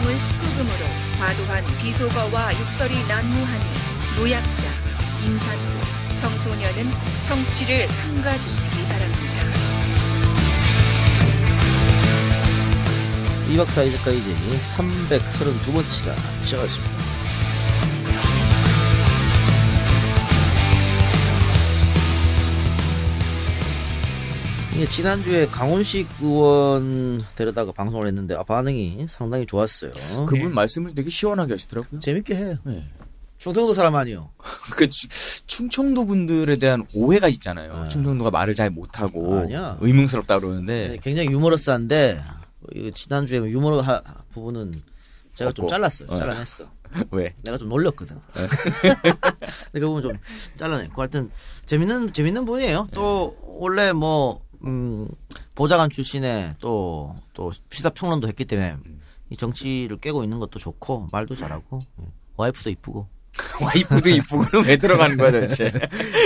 방송은 19금으로 과도한 비속어와 욕설이 난무하니 노약자, 임산부, 청소년은 청취를 삼가주시기 바랍니다. 2박 4일까지 332번째 시간 시작하겠습니다. 예, 지난주에 강훈식 의원 데려다가 방송을 했는데 아, 반응이 상당히 좋았어요. 그분 말씀을 되게 시원하게 하시더라고요. 재밌게 해. 네. 충청도 사람 아니요. 그 충청도 분들에 대한 오해가 있잖아요. 네. 충청도가 말을 잘 못하고 아, 아니야. 의문스럽다 그러는데 네, 굉장히 유머러스한데 지난주에 유머러 하, 부분은 제가 없고. 좀 잘랐어요. 어. 잘라냈어. 왜? 내가 좀 놀렸거든. 네. 근그 부분 좀잘라냈그 하여튼 재밌는 재밌는 분이에요. 또 네. 원래 뭐 음, 보좌관 출신의 또, 또 시사평론도 했기 때문에 이 정치를 깨고 있는 것도 좋고, 말도 잘하고, 예. 와이프도 이쁘고. 와이프도 이쁘고 그럼 왜 들어가는 거야 도대체?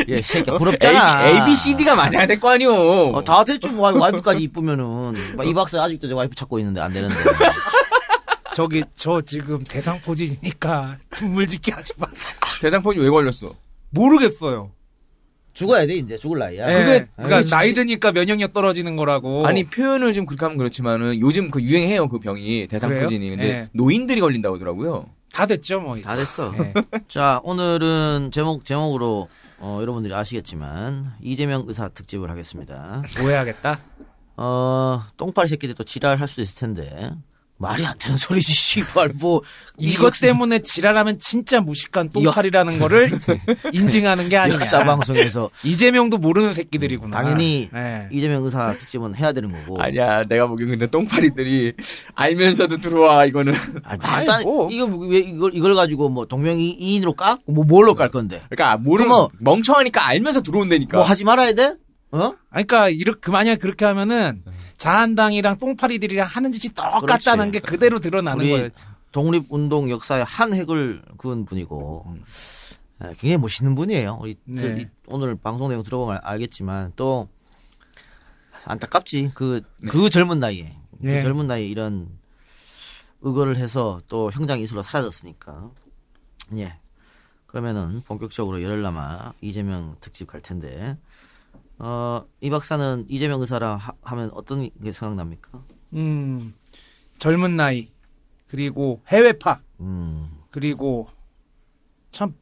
예, 새끼 부럽잖아. A, B, C, D가 맞아야 될 거 아니오. 어, 다 됐죠. 와, 이프까지 이쁘면은 이 박사 아직도 제 와이프 찾고 있는데 안 되는데. 저기 저 지금 대상포진이니까 눈물 짓게 하지 마. 대상포진 왜 걸렸어? 모르겠어요. 죽어야 돼 이제 죽을 나이야. 예. 그게 그러니까 그치. 나이 드니까 면역력 떨어지는 거라고. 아니 표현을 좀 그렇게 하면 그렇지만은 요즘 그 유행해요 그 병이 대상포진이 근데 예. 노인들이 걸린다고 하더라고요. 다 됐죠 뭐. 이제. 다 됐어. 예. 자 오늘은 제목 제목으로 어, 여러분들이 아시겠지만 이재명 의사 특집을 하겠습니다. 오해하겠다. 뭐 어 똥파리 새끼들 또 지랄할 수도 있을 텐데 말이 안 되는 소리지, 씨발, 뭐. 이것 때문에 지랄하면 진짜 무식한 똥팔이라는 거를 인증하는 게 아니냐. 역사방송에서. 이재명도 모르는 새끼들이구나. 당연히 네. 이재명 의사 특집은 해야 되는 거고. 아니야, 내가 보기엔 근데 똥파리들이 알면서도 들어와, 이거는. 아, 아니, 말도 안, 뭐. 이거, 뭐, 왜, 이걸, 이걸 가지고 뭐 동명이 인으로 까? 뭐 뭘로 깔 건데? 그러니까 모르면, 뭐 멍청하니까 알면서 들어온다니까. 뭐 하지 말아야 돼? 어? 그러니까 이렇게 그 만약 그렇게 하면은 네. 자한당이랑 똥파리들이랑 하는 짓이 똑같다는 그렇지. 게 그대로 드러나는 거예요. 독립운동 역사의 한 획을 그은 분이고 음. 아, 굉장히 멋있는 분이에요. 우리 네. 오늘 방송 내용 들어보면 알겠지만 또 안타깝지 그그 네. 그 젊은 나이에 네. 그 예. 젊은 나이에 이런 의거를 해서 또 형장 이수로 사라졌으니까 예 그러면은 본격적으로 열흘 남아 이재명 특집 갈 텐데 어, 이 박사는 이재명 의사라 하, 하면 어떤 게 생각납니까? 음, 젊은 나이, 그리고 해외파, 음. 그리고 참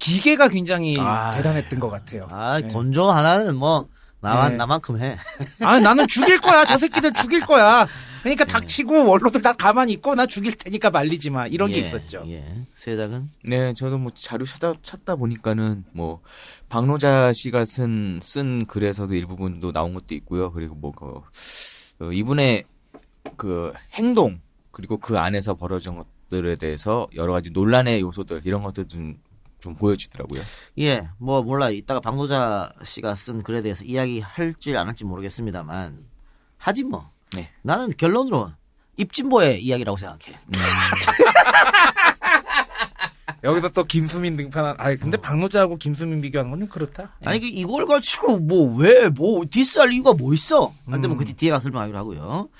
기계가 굉장히 아, 대단했던 것 같아요. 아, 네. 건조 하나는 뭐 나만 네. 나만큼 해. 아, 나는 죽일 거야. 저 새끼들 죽일 거야. 그러니까 예. 닥치고 원로들 다 가만히 있고 나 죽일 테니까 말리지 마 이런 게 예, 있었죠. 예. 세작은 네, 저도 뭐 자료 찾아 찾다 보니까는 뭐 박노자 씨가 쓴, 쓴 글에서도 일부분도 나온 것도 있고요. 그리고 뭐그 어, 이분의 그 행동 그리고 그 안에서 벌어진 것들에 대해서 여러 가지 논란의 요소들 이런 것들 좀좀 보여지더라고요. 예, 뭐 몰라 이따가 박노자 씨가 쓴 글에 대해서 이야기할지 안 할지 모르겠습니다만 하지 뭐. 네. 나는 결론으로 입진보의 이야기라고 생각해. 음. 여기서 또 김수민 등판한, 아 근데 어. 박노자하고 김수민 비교하는 건 그렇다. 아니, 이걸 가지고 뭐, 왜, 뭐, 디스할 이유가 뭐 있어? 안 되면 음. 그 뒤에 가서 설명하기로 하고요.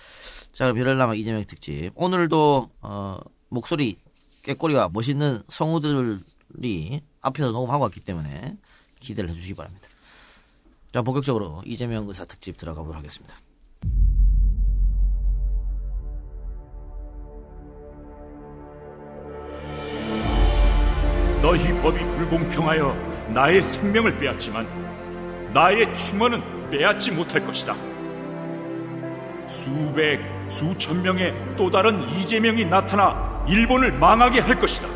자, 그럼 별을나마 이재명 특집. 오늘도, 어, 목소리, 깨꼬리와 멋있는 성우들이 앞에서 녹음하고 왔기 때문에 기대를 해주시기 바랍니다. 자, 본격적으로 이재명 의사 특집 들어가 보도록 하겠습니다. 너희 법이 불공평하여 나의 생명을 빼앗지만 나의 충원은 빼앗지 못할 것이다. 수백, 수천 명의 또 다른 이재명이 나타나 일본을 망하게 할 것이다.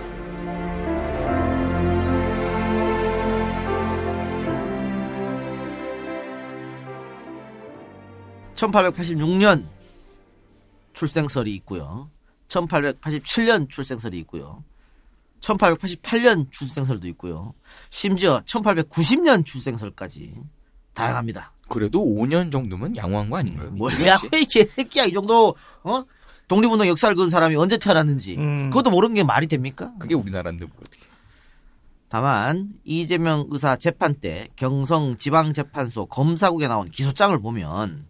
(1886년) 출생설이 있고요 (1887년) 출생설이 있고요 1888년 출생설도 있고요. 심지어 1890년 출생설까지 다양합니다. 그래도 5년 정도면 양호한 거 아닌가요? 뭐야, 이 개새끼야. 이 정도, 어? 독립운동 역사를 그은 사람이 언제 태어났는지. 음. 그것도 모르는 게 말이 됩니까? 그게 우리나라인데 뭐 어떻게. 다만, 이재명 의사 재판 때 경성 지방재판소 검사국에 나온 기소장을 보면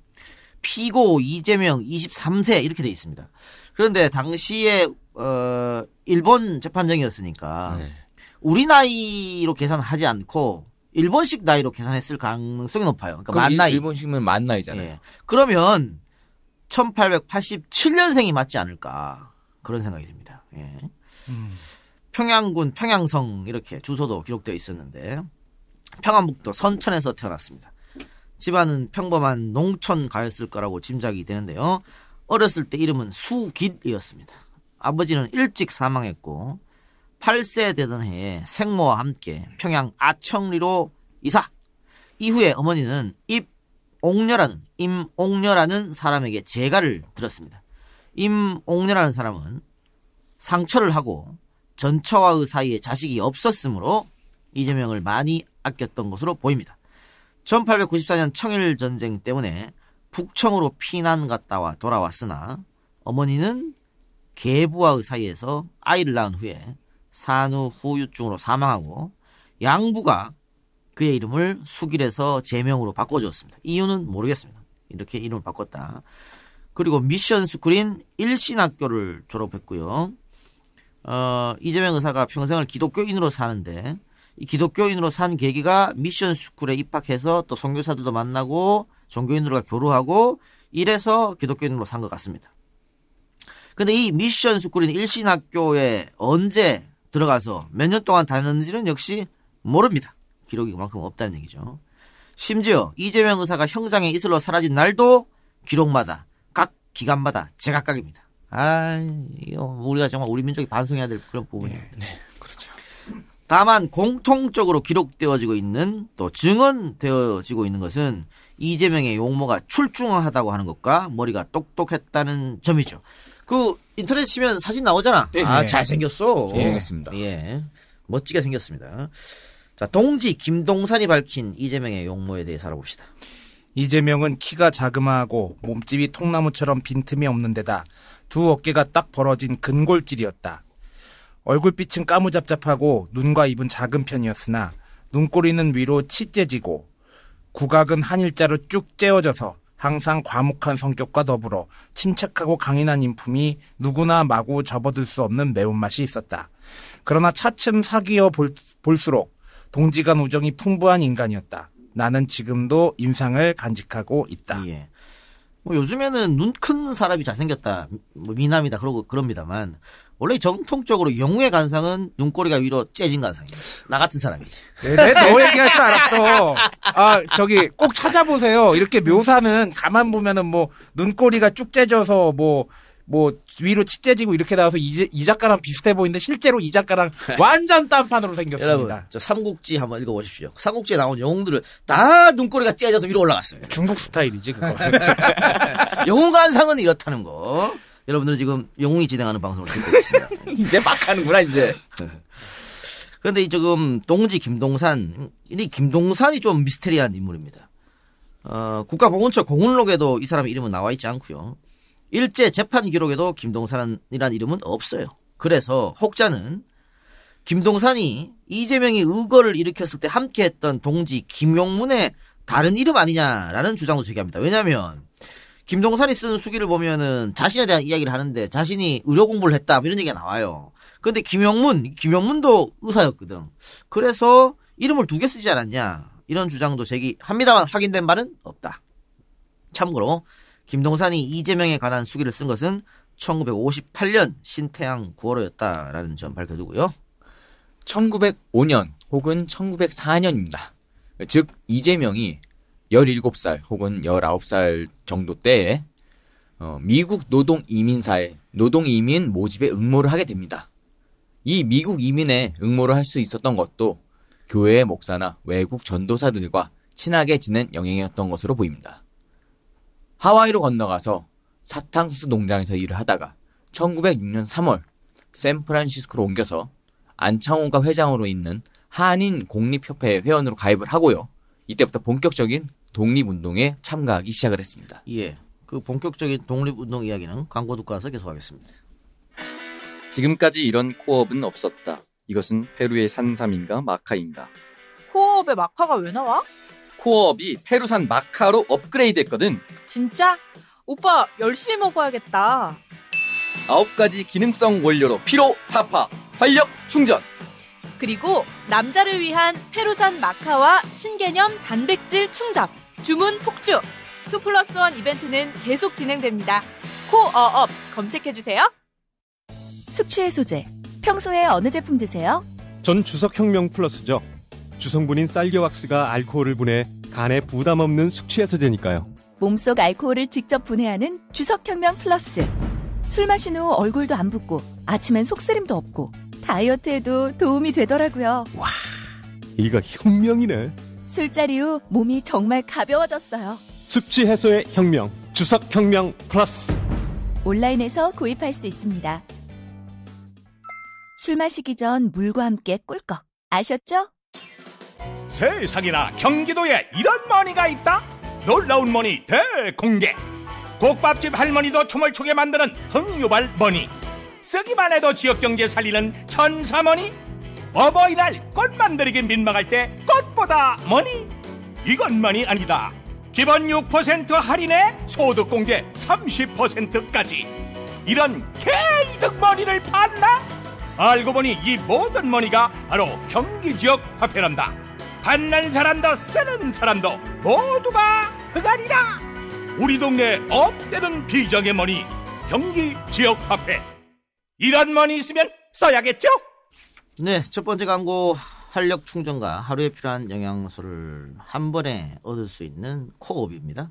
피고 이재명 23세 이렇게 돼 있습니다. 그런데 당시에 어, 일본 재판장이었으니까 네. 우리 나이로 계산하지 않고 일본식 나이로 계산했을 가능성이 높아요. 그러니까 만 나이. 일본식이만 나이잖아요. 예. 그러면 1887년생이 맞지 않을까 그런 생각이 듭니다. 예. 음. 평양군 평양성 이렇게 주소도 기록되어 있었는데 평안북도 선천에서 태어났습니다. 집안은 평범한 농촌 가였을 거라고 짐작이 되는데요. 어렸을 때 이름은 수길이었습니다. 아버지는 일찍 사망했고 8세 되던 해에 생모와 함께 평양 아청리로 이사. 이후에 어머니는 입옥녀라는 임옥녀라는 사람에게 제가를 들었습니다. 임옥녀라는 사람은 상처를 하고 전처와의 사이에 자식이 없었으므로 이재명을 많이 아꼈던 것으로 보입니다. 1894년 청일 전쟁 때문에 북청으로 피난 갔다와 돌아왔으나 어머니는 계부와의 사이에서 아이를 낳은 후에 산후 후유증으로 사망하고 양부가 그의 이름을 수길에서 제명으로 바꿔주었습니다. 이유는 모르겠습니다. 이렇게 이름을 바꿨다. 그리고 미션 스쿨인 일신학교를 졸업했고요. 어, 이재명 의사가 평생을 기독교인으로 사는데 이 기독교인으로 산 계기가 미션 스쿨에 입학해서 또 선교사들도 만나고 종교인들과 교류하고 이래서 기독교인으로 산 것 같습니다. 근데 이 미션 스쿨인 일신학교에 언제 들어가서 몇 년 동안 다녔는지는 역시 모릅니다. 기록이 그만큼 없다는 얘기죠. 심지어 이재명 의사가 형장에 이슬로 사라진 날도 기록마다 각 기간마다 제각각입니다. 아, 우리가 정말 우리 민족이 반성해야 될 그런 부분이에요. 네, 예, 네, 그렇죠. 다만 공통적으로 기록되어지고 있는 또 증언되어지고 있는 것은 이재명의 용모가 출중하다고 하는 것과 머리가 똑똑했다는 점이죠. 그 인터넷 치면 사진 나오잖아. 네. 아, 잘생겼어. 예. 잘생겼습니다. 예. 멋지게 생겼습니다. 자, 동지 김동산이 밝힌 이재명의 용모에 대해 서알아봅시다 이재명은 키가 자그마하고 몸집이 통나무처럼 빈틈이 없는 데다 두 어깨가 딱 벌어진 근골질이었다. 얼굴빛은 까무잡잡하고 눈과 입은 작은 편이었으나 눈꼬리는 위로 치째지고 국악은한 일자로 쭉 째어져서 항상 과묵한 성격과 더불어 침착하고 강인한 인품이 누구나 마구 접어들 수 없는 매운맛이 있었다. 그러나 차츰 사귀어 볼, 볼수록 동지간 우정이 풍부한 인간이었다. 나는 지금도 인상을 간직하고 있다. 예. 뭐 요즘에는 눈 큰 사람이 잘생겼다, 뭐 미남이다, 그러고 그럽니다만 원래 정통적으로 영웅의 간상은 눈꼬리가 위로 째진 간상이에요. 나 같은 사람이지. 네, 네, 네, 너 얘기할 줄 알았어. 아 저기 꼭 찾아보세요. 이렇게 묘사는 가만 보면은 뭐 눈꼬리가 쭉 째져서 뭐뭐 뭐 위로 찢어지고 이렇게 나와서 이, 이 작가랑 비슷해 보이는데 실제로 이 작가랑 완전 딴판으로 생겼습니다. 여러분, 저 삼국지 한번 읽어보십시오. 삼국지에 나온 영웅들을다 눈꼬리가 찢어져서 위로 올라갔어요. 중국 스타일이지 그거. 영웅 관상은 이렇다는 거. 여러분들은 지금 영웅이 진행하는 방송을 듣고 계십니다. 이제 막 하는구나 이제. 그런데 이 지금 동지 김동산, 이 김동산이 좀 미스테리한 인물입니다. 어, 국가보훈처 공훈록에도 이 사람 이름은 나와 있지 않고요. 일제 재판 기록에도 김동산이란 이름은 없어요. 그래서 혹자는 김동산이 이재명이 의거를 일으켰을 때 함께했던 동지 김용문의 다른 이름 아니냐라는 주장도 제기합니다. 왜냐하면 김동산이 쓴 수기를 보면은 자신에 대한 이야기를 하는데 자신이 의료 공부를 했다 뭐 이런 얘기가 나와요. 근데 김영문, 김영문도 의사였거든. 그래서 이름을 두 개 쓰지 않았냐 이런 주장도 제기합니다만 확인된 바는 없다. 참고로 김동산이 이재명에 관한 수기를 쓴 것은 1958년 신태양 9월호였다라는 점 밝혀두고요. 1905년 혹은 1904년입니다. 즉 이재명이 17살 혹은 19살 정도 때에 어, 미국 노동 이민사에 노동 이민 모집에 응모를 하게 됩니다. 이 미국 이민에 응모를 할 수 있었던 것도 교회의 목사나 외국 전도사들과 친하게 지낸 영향이었던 것으로 보입니다. 하와이로 건너가서 사탕수수 농장에서 일을 하다가 1906년 3월 샌프란시스코로 옮겨서 안창호가 회장으로 있는 한인 공립협회 회원으로 가입을 하고요. 이때부터 본격적인 독립운동에 참가하기 시작을 했습니다. 예. 그 본격적인 독립운동 이야기는 광고 듣고 와서 계속하겠습니다. 지금까지 이런 코업은 없었다. 이것은 페루의 산삼인가 마카인가? 코업에 마카가 왜 나와? 코업이 페루산 마카로 업그레이드 했거든. 진짜? 오빠 열심히 먹어야겠다. 아홉 가지 기능성 원료로 피로, 타파, 활력, 충전. 그리고 남자를 위한 페루산 마카와 신개념 단백질 충전. 주문 폭주! 2 플러스 1 이벤트는 계속 진행됩니다. 코어업 검색해주세요. 숙취해소제. 평소에 어느 제품 드세요? 전 주석혁명 플러스죠. 주성분인 쌀겨왁스가 알코올을 분해 간에 부담 없는 숙취해소제니까요. 몸속 알코올을 직접 분해하는 주석혁명 플러스. 술 마신 후 얼굴도 안 붓고 아침엔 속쓰림도 없고 다이어트에도 도움이 되더라고요. 와, 이거 혁명이네. 술자리 후 몸이 정말 가벼워졌어요. 숙취 해소의 혁명, 주석 혁명 플러스. 온라인에서 구입할 수 있습니다. 술 마시기 전 물과 함께 꿀꺽. 아셨죠? 세상이나 경기도에 이런 머니가 있다? 놀라운 머니 대공개. 국밥집 할머니도 초멀초게 만드는 흥유발 머니. 쓰기만 해도 지역 경제 살리는 천사머니. 어버이날 꽃 만들기 민망할 때 꽃보다 머니 이것만이 아니다 기본 6% 할인에 소득 공제 30%까지 이런 개이득 머니를 받나? 알고 보니 이 모든 머니가 바로 경기 지역 화폐란다 받는 사람도 쓰는 사람도 모두가 흑안이다 우리 동네 업되는 비정의 머니 경기 지역 화폐 이런 머니 있으면 써야겠죠? 네, 첫 번째 광고 활력 충전과 하루에 필요한 영양소를 한 번에 얻을 수 있는 코업입니다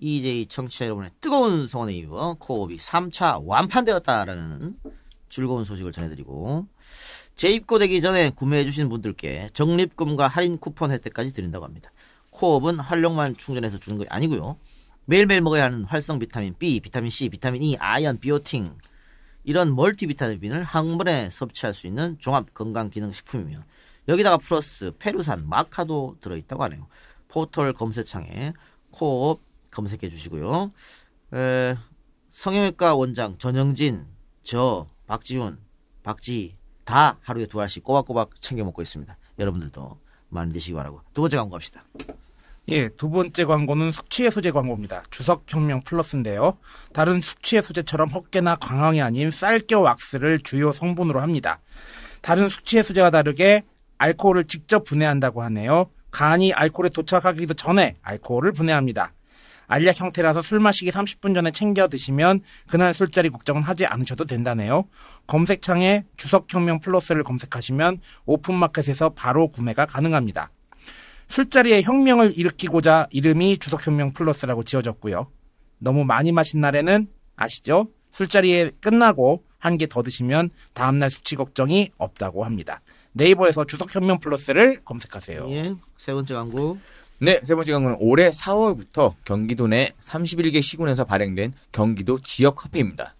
EJ 청취자 여러분의 뜨거운 성원에 입어 코옵이 3차 완판되었다라는 즐거운 소식을 전해드리고 재입고되기 전에 구매해주신 분들께 적립금과 할인 쿠폰 혜택까지 드린다고 합니다. 코옵은 활력만 충전해서 주는 게 아니고요. 매일매일 먹어야 하는 활성 비타민 B, 비타민 C, 비타민 E, 아연, 비오틴, 이런 멀티비타민을 항문에 섭취할 수 있는 종합건강기능식품이며 여기다가 플러스 페루산 마카도 들어있다고 하네요. 포털 검색창에 코업 검색해 주시고요. 에, 성형외과 원장 전영진, 저, 박지훈, 박지 다 하루에 두 알씩 꼬박꼬박 챙겨 먹고 있습니다. 여러분들도 많이 드시기 바라고 두 번째 광고 갑시다. 예, 두 번째 광고는 숙취해소제 광고입니다. 주석혁명 플러스인데요. 다른 숙취해소제처럼 헛개나 광황이 아닌 쌀겨 왁스를 주요 성분으로 합니다. 다른 숙취해소제와 다르게 알코올을 직접 분해한다고 하네요. 간이 알코올에 도착하기도 전에 알코올을 분해합니다. 알약 형태라서 술 마시기 30분 전에 챙겨 드시면 그날 술자리 걱정은 하지 않으셔도 된다네요. 검색창에 주석혁명 플러스를 검색하시면 오픈마켓에서 바로 구매가 가능합니다. 술자리에 혁명을 일으키고자 이름이 주석혁명 플러스라고 지어졌고요. 너무 많이 마신 날에는 아시죠? 술자리에 끝나고 한 개 더 드시면 다음날 수치 걱정이 없다고 합니다. 네이버에서 주석혁명 플러스를 검색하세요. 예, 세 번째 광고. 네, 세 번째 광고는 올해 4월부터 경기도 내 31개 시군에서 발행된 경기도 지역 화폐입니다.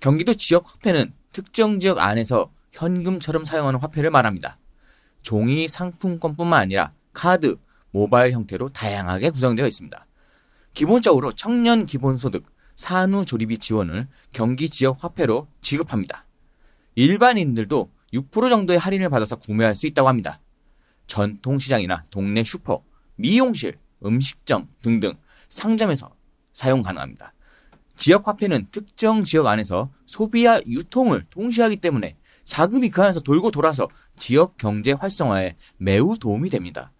경기도 지역 화폐는 특정 지역 안에서 현금처럼 사용하는 화폐를 말합니다. 종이 상품권뿐만 아니라 카드, 모바일 형태로 다양하게 구성되어 있습니다. 기본적으로 청년 기본소득, 산후조리비 지원을 경기 지역 화폐로 지급합니다. 일반인들도 6% 정도의 할인을 받아서 구매할 수 있다고 합니다. 전통시장이나 동네 슈퍼, 미용실, 음식점 등등 상점에서 사용 가능합니다. 지역 화폐는 특정 지역 안에서 소비와 유통을 동시하기 때문에 자금이 그 안에서 돌고 돌아서 지역 경제 활성화에 매우 도움이 됩니다.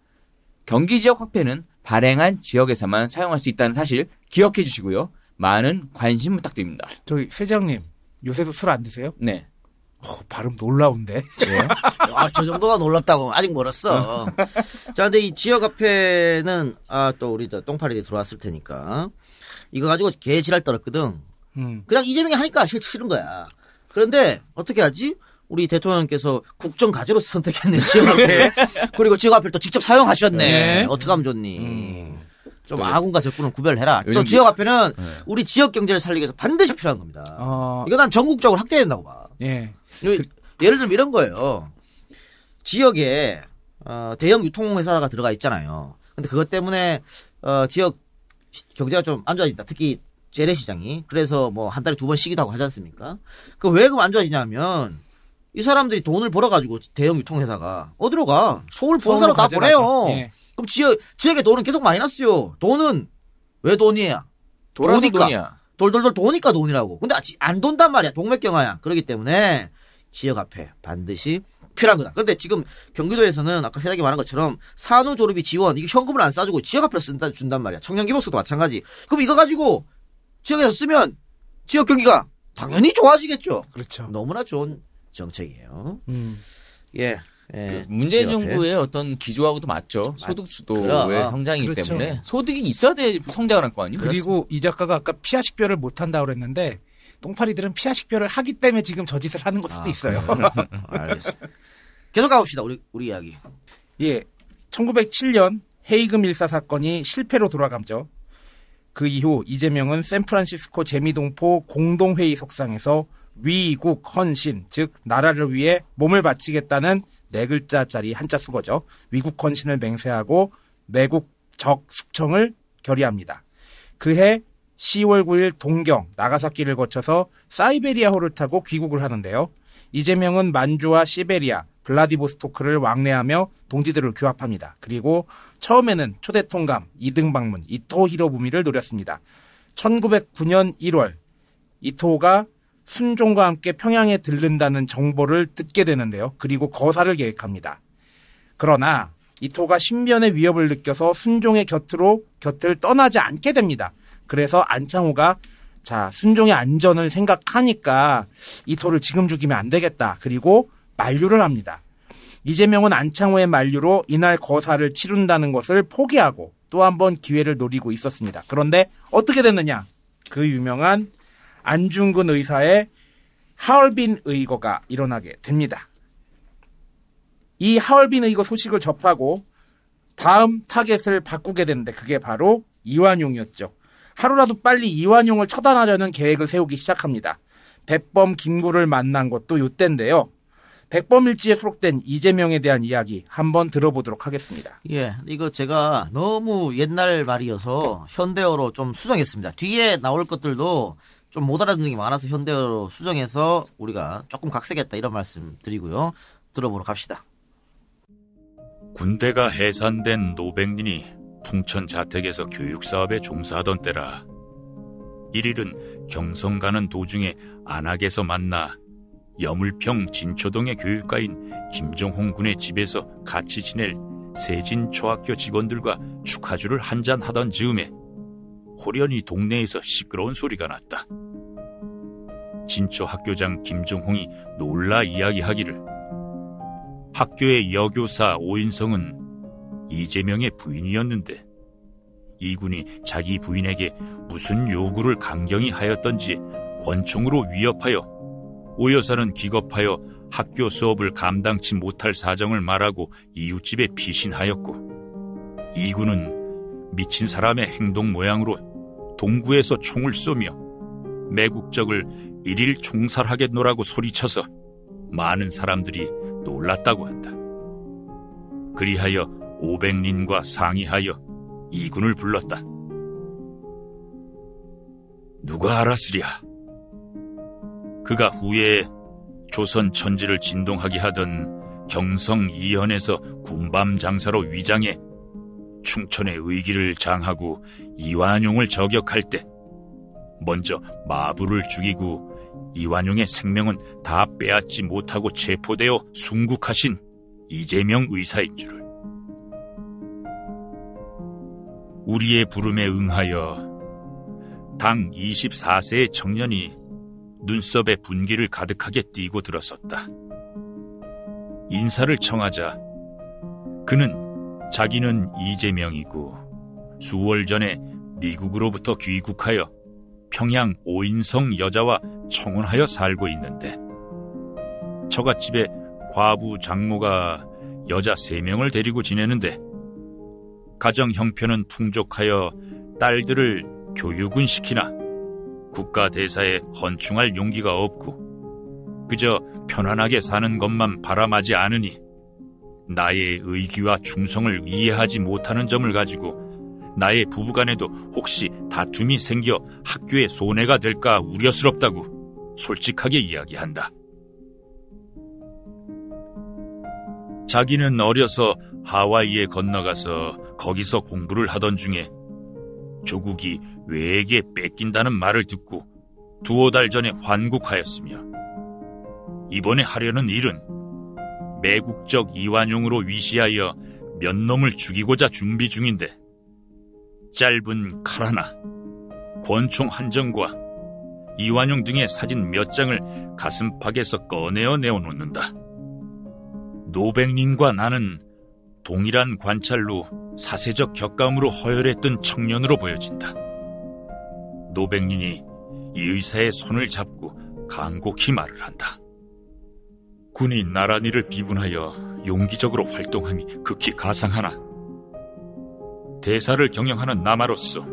경기 지역 화폐는 발행한 지역에서만 사용할 수 있다는 사실 기억해 주시고요. 많은 관심 부탁드립니다. 저희 회장님 요새도 술 안 드세요? 네. 어, 발음 놀라운데. 네. 아, 저 정도가 놀랍다고 아직 멀었어. 자, 근데 이 지역 화폐는 아, 또 우리 저 똥파리 들어왔을 테니까 이거 가지고 개 지랄 떨었거든. 음. 그냥 이재명이 하니까 싫 싫은 거야. 그런데 어떻게 하지? 우리 대통령께서 국정 과제로서 선택했네 지역화폐 네. 그리고 지역화폐를 또 직접 사용하셨네 네. 어떻게 하면 좋니 음. 좀 아군과 적군을 구별해라 또 지역화폐는 네. 우리 지역 경제를 살리기 위해서 반드시 필요한 겁니다 어... 이거 난 전국적으로 확대해야 된다고 봐 예. 그, 그... 예를 들면 이런 거예요 지역에 어, 대형 유통회사가 들어가 있잖아요 근데 그것 때문에 어, 지역 경제가 좀 안 좋아진다 특히 재래시장이 그래서 뭐 한 달에 두번 쉬기도 하고 하지 않습니까 그 왜 그럼 안 좋아지냐면 이 사람들이 돈을 벌어가지고 대형 유통회사가 어디로 가? 서울 본사로 다 보내요. 예. 그럼 지역 지역의 돈은 계속 마이너스요. 돈은 왜 돈이야? 돌아니까 돈이야. 돌돌돌 도니까 돈이라고. 근데 안 돈단 말이야. 동맥경화야. 그러기 때문에 지역 앞에 반드시 필요한 거다. 그런데 지금 경기도에서는 아까 세작이 말한 것처럼 산후조리비 지원 이게 현금을 안 싸주고 지역 앞에 쓴다 준단 말이야. 청년기본소도 마찬가지. 그럼 이거 가지고 지역에서 쓰면 지역 경기가 당연히 좋아지겠죠. 그렇죠. 너무나 좋은 정책이에요. 음. 예. 그 예. 문재인 정부의 어떤 기조하고도 맞죠. 소득 주도의 성장이기 그렇죠. 때문에 소득이 있어야 돼성장할거 아니에요. 그리고 그렇습니다. 이 작가가 아까 피아 식별을 못한다 그랬는데 똥파리들은 피아 식별을 하기 때문에 지금 저 짓을 하는 걸 수도 아, 있어요. 아, 알겠습니다. 계속 가봅시다. 우리 우리 이야기. 예. 1907년 헤이금 일사 사건이 실패로 돌아감죠. 그 이후 이재명은 샌프란시스코 재미동포 공동회의 석상에서 위국 헌신 즉 나라를 위해 몸을 바치겠다는 네 글자짜리 한자 수거죠. 위국 헌신을 맹세하고 매국 적 숙청을 결의합니다. 그해 10월 9일 동경 나가사키를 거쳐서 사이베리아호를 타고 귀국을 하는데요. 이재명은 만주와 시베리아, 블라디보스토크를 왕래하며 동지들을 규합합니다. 그리고 처음에는 초대 통감 이등 방문 이토 히로부미를 노렸습니다. 1909년 1월 이토가 순종과 함께 평양에 들른다는 정보를 듣게 되는데요. 그리고 거사를 계획합니다. 그러나 이토가 신변의 위협을 느껴서 순종의 곁으로 곁을 떠나지 않게 됩니다. 그래서 안창호가 자, 순종의 안전을 생각하니까 이토를 지금 죽이면 안 되겠다. 그리고 만류를 합니다. 이재명은 안창호의 만류로 이날 거사를 치룬다는 것을 포기하고 또 한 번 기회를 노리고 있었습니다. 그런데 어떻게 됐느냐? 그 유명한 안중근 의사의 하얼빈 의거가 일어나게 됩니다. 이 하얼빈 의거 소식을 접하고 다음 타겟을 바꾸게 되는데 그게 바로 이완용이었죠. 하루라도 빨리 이완용을 처단하려는 계획을 세우기 시작합니다. 백범 김구를 만난 것도 요때인데요. 백범일지에 수록된 이재명에 대한 이야기 한번 들어보도록 하겠습니다. 예, 이거 제가 너무 옛날 말이어서 현대어로 좀 수정했습니다. 뒤에 나올 것들도 좀못 알아듣는 게 많아서 현대어로 수정해서 우리가 조금 각색했다 이런 말씀 드리고요. 들어보러 갑시다. 군대가 해산된 노백린이 풍천 자택에서 교육사업에 종사하던 때라 1일은 경성 가는 도중에 안악에서 만나 여물평 진초동의 교육가인 김정홍 군의 집에서 같이 지낼 세진초학교 직원들과 축하주를 한잔하던 즈음에 호련히 동네에서 시끄러운 소리가 났다. 진초 학교장 김종홍이 놀라 이야기하기를 학교의 여교사 오인성은 이재명의 부인이었는데 이군이 자기 부인에게 무슨 요구를 강경히 하였던지 권총으로 위협하여 오 여사는 기겁하여 학교 수업을 감당치 못할 사정을 말하고 이웃집에 피신하였고 이군은 미친 사람의 행동 모양으로 동구에서 총을 쏘며 매국적을 일일 총살하겠노라고 소리쳐서 많은 사람들이 놀랐다고 한다. 그리하여 오백린과 상의하여 이군을 불렀다. 누가 알았으랴? 그가 후에 조선 천지를 진동하게 하던 경성 이현에서 군밤 장사로 위장해 충천의 의기를 장하고 이완용을 저격할 때 먼저 마부를 죽이고 이완용의 생명은 다 빼앗지 못하고 체포되어 순국하신 이재명 의사인 줄을 우리의 부름에 응하여 당 24세의 청년이 눈썹에 분기를 가득하게 띄고 들어섰다. 인사를 청하자 그는 자기는 이재명이고 수월 전에 미국으로부터 귀국하여 평양 오인성 여자와 청혼하여 살고 있는데 처갓집에 과부 장모가 여자 세명을 데리고 지내는데 가정 형편은 풍족하여 딸들을 교육은 시키나 국가대사에 헌충할 용기가 없고 그저 편안하게 사는 것만 바람하지 않으니 나의 의기와 충성을 이해하지 못하는 점을 가지고 나의 부부간에도 혹시 다툼이 생겨 학교에 손해가 될까 우려스럽다고 솔직하게 이야기한다. 자기는 어려서 하와이에 건너가서 거기서 공부를 하던 중에 조국이 외에게 뺏긴다는 말을 듣고 두어 달 전에 환국하였으며 이번에 하려는 일은 매국적 이완용으로 위시하여 몇 놈을 죽이고자 준비 중인데 짧은 칼 하나, 권총 한정과 이완용 등의 사진 몇 장을 가슴팍에서 꺼내어 내어놓는다. 노백님과 나는 동일한 관찰로 사세적 격감으로 허혈했던 청년으로 보여진다. 노백님이이 의사의 손을 잡고 간곡히 말을 한다. 군이 나란히를 비분하여 용기적으로 활동함이 극히 가상하나 대사를 경영하는 남아로서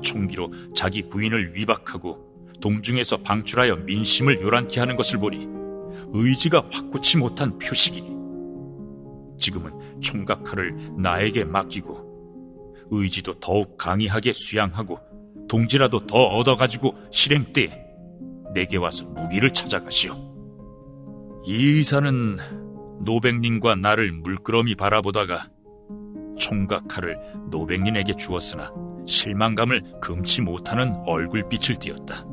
총기로 자기 부인을 위박하고 동중에서 방출하여 민심을 요란케 하는 것을 보니 의지가 확고치 못한 표식이 지금은 총각칼을 나에게 맡기고 의지도 더욱 강의하게 수양하고 동지라도 더 얻어가지고 실행 때 내게 와서 무기를 찾아가시오. 이 의사는 노백님과 나를 물끄러미 바라보다가 총각칼을 노백님에게 주었으나 실망감을 금치 못하는 얼굴빛을 띄었다.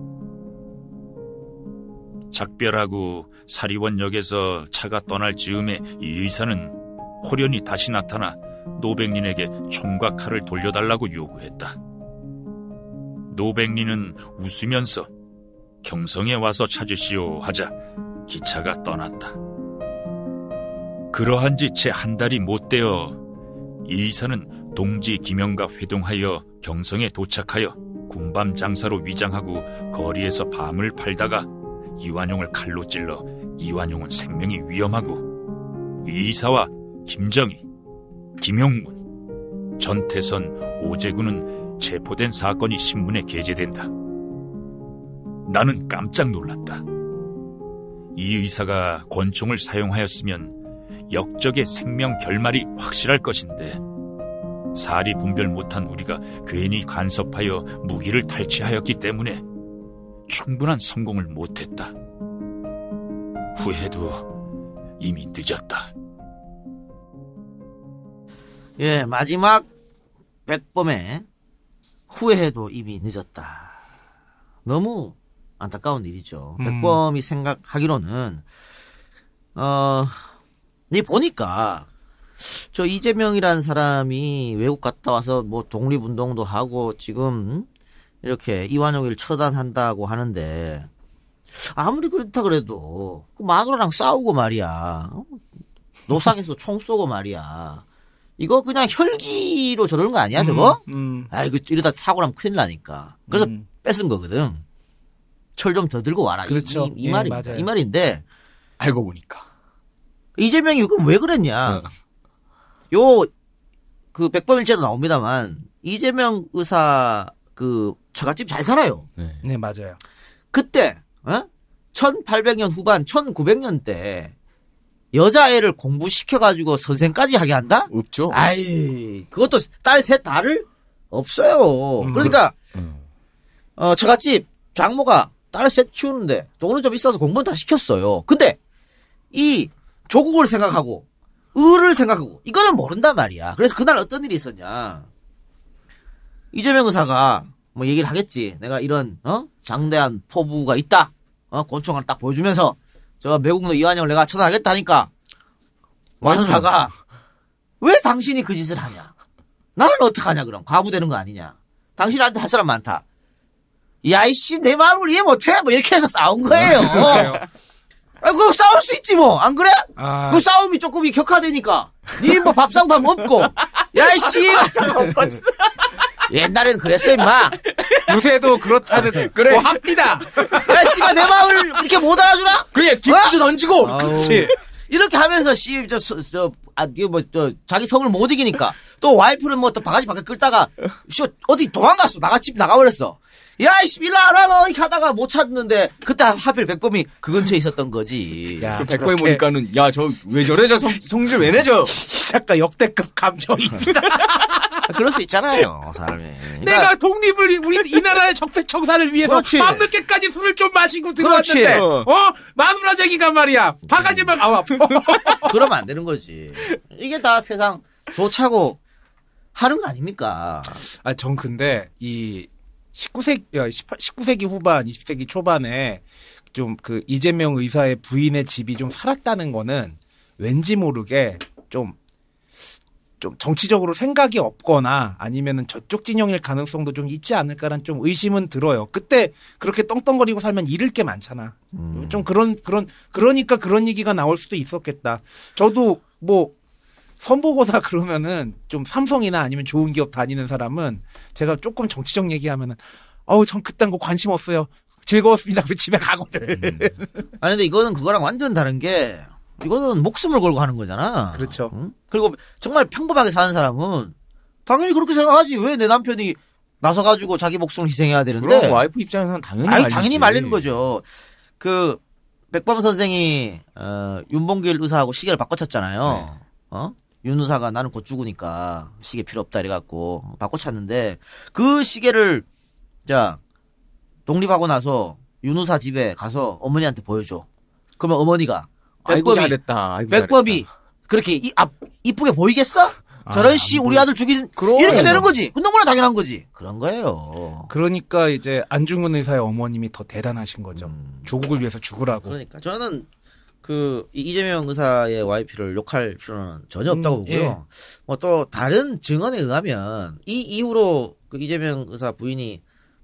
작별하고 사리원역에서 차가 떠날 즈음에 이 의사는 호련히 다시 나타나 노백린에게 총각 칼을 돌려달라고 요구했다. 노백린은 웃으면서 경성에 와서 찾으시오 하자 기차가 떠났다. 그러한 지채 한 달이 못 되어 이이사는 동지 김영과 회동하여 경성에 도착하여 군밤 장사로 위장하고 거리에서 밤을 팔다가 이완용을 칼로 찔러 이완용은 생명이 위험하고 이이사와 김정희, 김영문 전태선, 오재구는 체포된 사건이 신문에 게재된다. 나는 깜짝 놀랐다. 이 의사가 권총을 사용하였으면 역적의 생명 결말이 확실할 것인데 살이 분별 못한 우리가 괜히 간섭하여 무기를 탈취하였기 때문에 충분한 성공을 못했다. 후회도 이미 늦었다. 예, 마지막 백범의 후회해도 이미 늦었다. 너무 안타까운 일이죠. 음. 백범이 생각하기로는 어, 이 보니까 저 이재명이라는 사람이 외국 갔다 와서 뭐 독립운동도 하고 지금 이렇게 이완용을 처단한다고 하는데 아무리 그렇다 그래도 그 마누라랑 싸우고 말이야 어? 노상에서 총 쏘고 말이야 이거 그냥 혈기로 저러는 거 아니야 저거? 음, 음. 아이거 이러다 사고 나면 큰일 나니까 그래서 음. 뺏은 거거든. 철좀더 들고 와라. 그렇죠. 이, 이, 이 예, 말이 이 말인데 알고 보니까 이재명이 그럼 왜 그랬냐? 어. 요그 백범일제도 나옵니다만 이재명 의사 그 처갓집 잘 살아요. 네, 네 맞아요. 그때 어? 1800년 후반 1 9 0 0년때 여자애를 공부시켜가지고 선생까지 하게 한다? 없죠. 아이, 그것도 딸 셋 다를? 없어요. 음, 그러니까, 음. 어, 처갓집 장모가 딸셋 키우는데 돈은 좀 있어서 공부는 다 시켰어요. 근데 이 조국을 생각하고 을을 생각하고 이거는 모른단 말이야. 그래서 그날 어떤 일이 있었냐. 이재명 의사가 뭐 얘기를 하겠지. 내가 이런 어? 장대한 포부가 있다. 어? 권총을 딱 보여주면서 저 매국노 이완영을 내가 쳐다하겠다니까. 마누라가 왜 당신이 그 짓을 하냐? 나는 어떡하냐 그럼 과부되는 거 아니냐? 당신한테 할 사람 많다. 야, 이씨, 내 마음을 이해 못해? 뭐 이렇게 해서 싸운 거예요. 아, 그럼 아, 싸울 수 있지 뭐. 안 그래? 아... 그 싸움이 조금 뭐 이 격화되니까. 니 뭐 밥상도 안먹고 야, 이씨. 밥상 먹었어. 옛날엔 그랬어, 임마. 요새도 그렇다는 그래. 뭐 합디다. 야, 씨발, 내 마음을 이렇게 못 알아주나? 그래, 김치도 어? 던지고. 아우. 그렇지. 이렇게 하면서 씨, 저, 저, 저 아, 이게 뭐, 저, 자기 성을 못 이기니까. 또 와이프는 뭐, 또 바가지 밖에 끌다가, 쇼, 어디 도망갔어. 나가, 집 나가버렸어. 야, 이씨, 일로 와라, 너! 이렇게 하다가 못 찾는데, 그때 하필 백범이 그 근처에 있었던 거지. 야, 그 백범이 저렇게. 보니까는, 야, 저, 왜 저래, 저 성, 성질 왜 내죠? 작가 역대급 감정입니다. 아, 그럴 수 있잖아요, 사람이. 그러니까, 내가 독립을 우리 이 나라의 적폐 청산을 위해서 그렇 밤늦게까지 술을 좀 마시고 들어왔는데 어. 어 마누라쟁이가 말이야 바가지만 아 아파. 그러면 안 되는 거지. 이게 다 세상 좋차고 하는 거 아닙니까? 아전 근데 이 19세기 19세기 후반 20세기 초반에 좀 그 이재명 의사의 부인의 집이 좀 살았다는 거는 왠지 모르게 좀좀 정치적으로 생각이 없거나 아니면은 저쪽 진영일 가능성도 좀 있지 않을까라는 좀 의심은 들어요. 그때 그렇게 떵떵거리고 살면 잃을 게 많잖아. 음. 좀 그런 그런 그러니까 그런 얘기가 나올 수도 있었겠다. 저도 뭐선보고다 그러면은 좀 삼성이나 아니면 좋은 기업 다니는 사람은 제가 조금 정치적 얘기하면은 어우 전 그딴 거 관심 없어요. 즐거웠습니다. 우리 집에 가거든. 음. 아니 근데 이거는 그거랑 완전 다른 게 이거는 목숨을 걸고 하는 거잖아. 그렇죠. 응? 그리고 정말 평범하게 사는 사람은 당연히 그렇게 생각하지. 왜 내 남편이 나서가지고 자기 목숨을 희생해야 되는데. 그럼 와이프 입장에서는 당연히 아니, 당연히 말리는 거죠. 그 백범 선생이 어, 윤봉길 의사하고 시계를 바꿔쳤잖아요. 네. 어? 윤 의사가 나는 곧 죽으니까 시계 필요 없다 이래갖고 바꿔쳤는데 그 시계를 자 독립하고 나서 윤 의사 집에 가서 어머니한테 보여줘. 그러면 어머니가 아이고 잘했다. 아이고 백법이 잘했다. 그렇게 이, 앞, 이쁘게 보이겠어? 아, 저런 씨 우리 아들 죽이지 그럼. 이렇게 되는 거지. 너무나 당연한 거지. 그런 거예요. 그러니까 이제 안중근 의사의 어머님이 더 대단하신 거죠. 음. 조국을 위해서 죽으라고. 그러니까 저는 그 이재명 의사의 와이피를 욕할 필요는 전혀 음, 없다고 음, 보고요. 예. 뭐또 다른 증언에 의하면 이 이후로 그 이재명 의사 부인이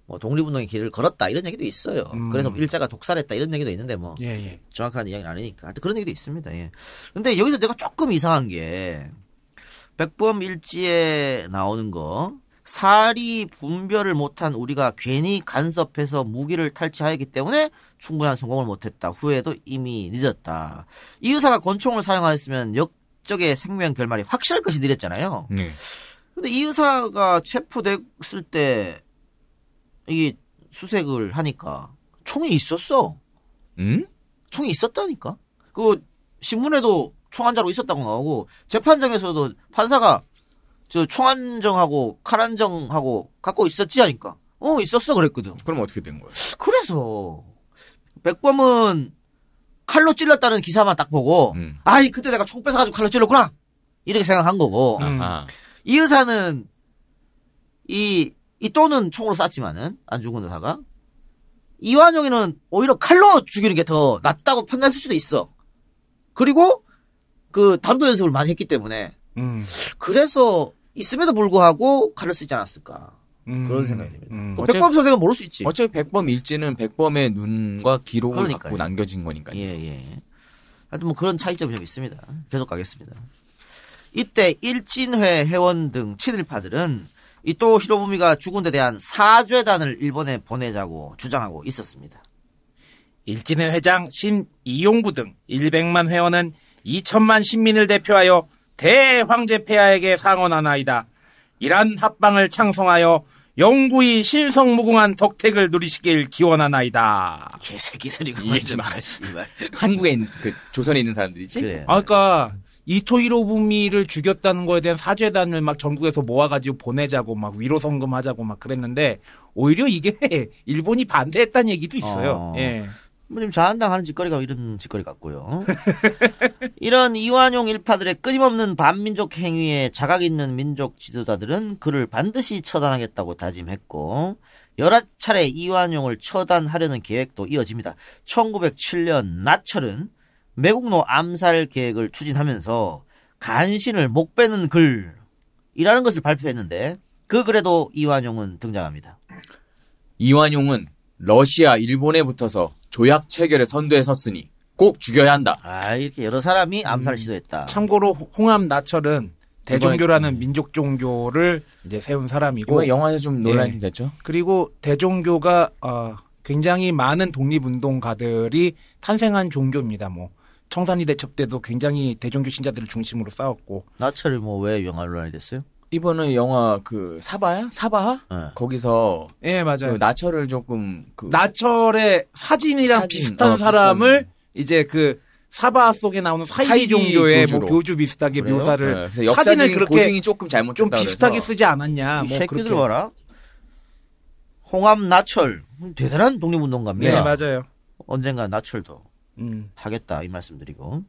뭐 독립운동의 길을 걸었다 이런 얘기도 있어요. 음. 그래서 일자가 독살했다 이런 얘기도 있는데 뭐 예, 예. 정확한 이야기는 아니니까 하여튼 그런 얘기도 있습니다. 예. 근데 여기서 내가 조금 이상한 게 백범 일지에 나오는 거 살이 분별을 못한 우리가 괜히 간섭해서 무기를 탈취하였기 때문에 충분한 성공을 못했다. 후에도 이미 늦었다. 이 의사가 권총을 사용하였으면 역적의 생명 결말이 확실할 것이 느렸잖아요. 네. 근데 이 의사가 체포됐을 때 이게 수색을 하니까 총이 있었어. 응? 총이 있었다니까. 그 신문에도 총 한자로 있었다고 나오고 재판장에서도 판사가 저 총한 정하고 칼한 정하고 갖고 있었지 하니까 어 있었어 그랬거든. 그럼 어떻게 된 거야? 그래서 백범은 칼로 찔렀다는 기사만 딱 보고 음. 아이 그때 내가 총 뺏어가지고 칼로 찔렀구나 이렇게 생각한 거고 음. 이 의사는 이이 또는 총으로 쐈지만은 안중근 의사가 이완용이는 오히려 칼로 죽이는 게 더 낫다고 판단했을 수도 있어. 그리고 그 단도 연습을 많이 했기 때문에 음. 그래서 있음에도 불구하고 칼을 쓰지 않았을까 음. 그런 생각이 듭니다. 음. 뭐 백범 선생은 모를 수 있지. 어차피 백범 일지는 백범의 눈과 기록을 그러니까요. 갖고 남겨진 거니까예 예. 하여튼 뭐 그런 차이점이 좀 있습니다. 계속 가겠습니다. 이때 일진회 회원 등 친일파들은 이토 히로부미가 죽은 데 대한 사죄단을 일본에 보내자고 주장하고 있었습니다. 일진의 회장 신이용구 등 100만 회원은 2천만 신민을 대표하여 대황제 폐하에게 상언하나이다. 이란 합방을 창성하여 영구히 신성무궁한 덕택을 누리시길 기원하나이다. 개새끼들이고 이게 좀 한국에 있는, 그 조선에 있는 사람들이지? 그래. 아까 그러니까 이토이로 부미를 죽였다는 거에 대한 사죄단을 막 전국에서 모아가지고 보내자고 막 위로 성금하자고 막 그랬는데 오히려 이게 일본이 반대했다는 얘기도 있어요. 어. 예. 뭐좀 자한당 하는 짓거리가 이런 짓거리 같고요. 이런 이완용 일파들의 끊임없는 반민족 행위에 자각 있는 민족 지도자들은 그를 반드시 처단하겠다고 다짐했고 여러 차례 이완용을 처단하려는 계획도 이어집니다. 1907년 나철은 매국노 암살 계획을 추진하면서 간신을 목 빼는 글이라는 것을 발표했는데 그 글에도 이완용은 등장합니다. 이완용은 러시아, 일본에 붙어서 조약 체결에 선두에 섰으니 꼭 죽여야 한다. 아 이렇게 여러 사람이 음, 암살을 음, 시도했다. 참고로 홍암 나철은 대종교라는 이번에, 음. 민족 종교를 이제 세운 사람이고 영화에서 좀 논란이 네. 됐죠. 그리고 대종교가 어, 굉장히 많은 독립운동가들이 탄생한 종교입니다. 뭐 청산리 대첩 때도 굉장히 대종교 신자들을 중심으로 싸웠고 나철이 뭐 왜 영화론이 됐어요? 이번에 영화 그 사바야 사바하 네. 거기서 예 네, 맞아요 그 나철을 조금 그 나철의 사진이랑 사진, 비슷한 어, 사람을 비슷한... 이제 그 사바 속에 나오는 사이비, 종교의 뭐 교주뭐 교주 비슷하게 그래요? 묘사를 네. 사진을 그렇게 고증이 조금 잘못 좀 비슷하게 쓰지 않았냐 뭐 새끼들 그 봐라 홍암 나철 대단한 독립운동가입니다. 네 맞아요. 언젠가 나철도 음. 하겠다 이 말씀드리고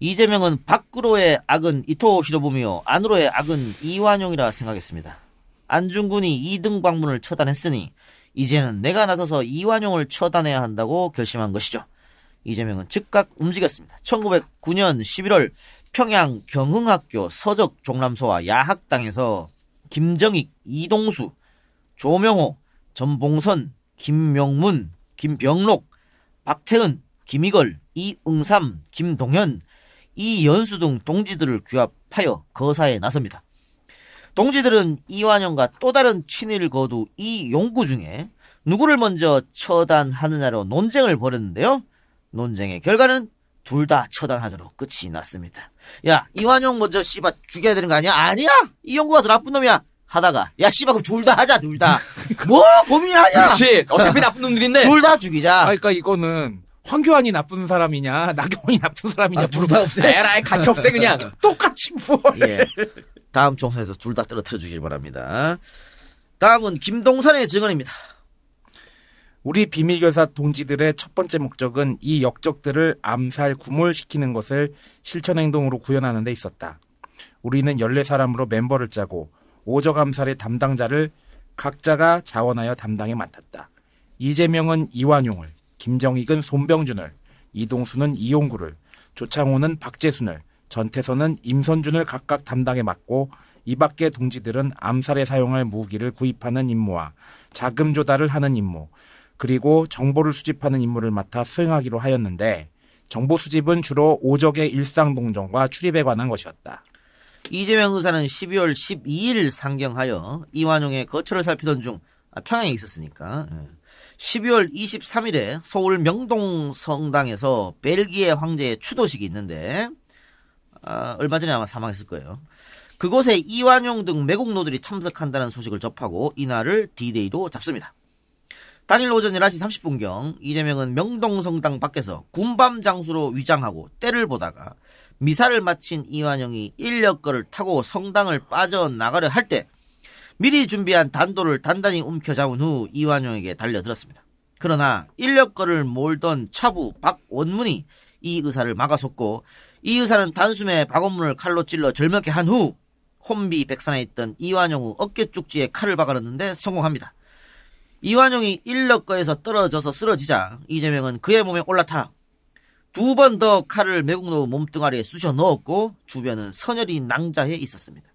이재명은 밖으로의 악은 이토 히로부미요 안으로의 악은 이완용이라 생각했습니다. 안중근이 2등 방문을 처단했으니 이제는 내가 나서서 이완용을 처단해야 한다고 결심한 것이죠. 이재명은 즉각 움직였습니다. 1909년 11월 평양 경흥학교 서적 종람소와 야학당에서 김정익, 이동수, 조명호, 전봉선, 김명문, 김병록, 박태은, 김익걸, 이응삼, 김동현, 이연수 등 동지들을 규합하여 거사에 나섭니다. 동지들은 이완영과 또 다른 친일 거두 이용구 중에 누구를 먼저 처단하느냐로 논쟁을 벌였는데요. 논쟁의 결과는 둘 다 처단하자로 끝이 났습니다. 야이완용 먼저 씨바 죽여야 되는 거 아니야? 아니야! 이용구가 더 나쁜 놈이야. 하다가 야 씨발 그럼 둘 다 하자 둘 다뭐 고민하냐 그렇지 어차피 나쁜 놈들인데 둘 다 죽이자 아, 그러니까 이거는 황교안이 나쁜 사람이냐 나경원이 나쁜 사람이냐 아, 둘다 없애 에라이 같이 없애 그냥 똑같이 뭐 예. 다음 총선에서 둘 다 떨어뜨려 주길 바랍니다 다음은 김동선의 증언입니다 우리 비밀교사 동지들의 첫 번째 목적은 이 역적들을 암살, 구몰시키는 것을 실천행동으로 구현하는 데 있었다. 우리는 14사람으로 멤버를 짜고 오저 감찰의 담당자를 각자가 자원하여 담당에 맡았다. 이재명은 이완용을, 김정익은 손병준을, 이동수는 이용구를, 조창호는 박재순을, 전태선은 임선준을 각각 담당에 맡고 이 밖의 동지들은 암살에 사용할 무기를 구입하는 임무와 자금 조달을 하는 임무, 그리고 정보를 수집하는 임무를 맡아 수행하기로 하였는데 정보 수집은 주로 오적의 일상 동정과 출입에 관한 것이었다. 이재명 의사는 12월 12일 상경하여 이완용의 거처를 살피던 중 아, 평양에 있었으니까 12월 예. 23일에 서울 명동 성당에서 벨기에 황제의 추도식이 있는데 아, 얼마 전에 아마 사망했을 거예요. 그곳에 이완용 등 매국노들이 참석한다는 소식을 접하고 이날을 디데이로 잡습니다. 당일 오전 11시 30분경 이재명은 명동성당 밖에서 군밤 장수로 위장하고 때를 보다가 미사를 마친 이완영이 인력거를 타고 성당을 빠져나가려 할 때 미리 준비한 단도를 단단히 움켜잡은 후 이완영에게 달려들었습니다. 그러나 인력거를 몰던 차부 박원문이 이 의사를 막아섰고 이 의사는 단숨에 박원문을 칼로 찔러 절명케 한 후 혼비 백산에 있던 이완용의 어깨 쪽지에 칼을 박아넣는데 성공합니다. 이완용이 일럭거에서 떨어져서 쓰러지자 이재명은 그의 몸에 올라타 두번더 칼을 매국노 몸뚱아리에 쑤셔 넣었고 주변은 선혈이 낭자해 있었습니다.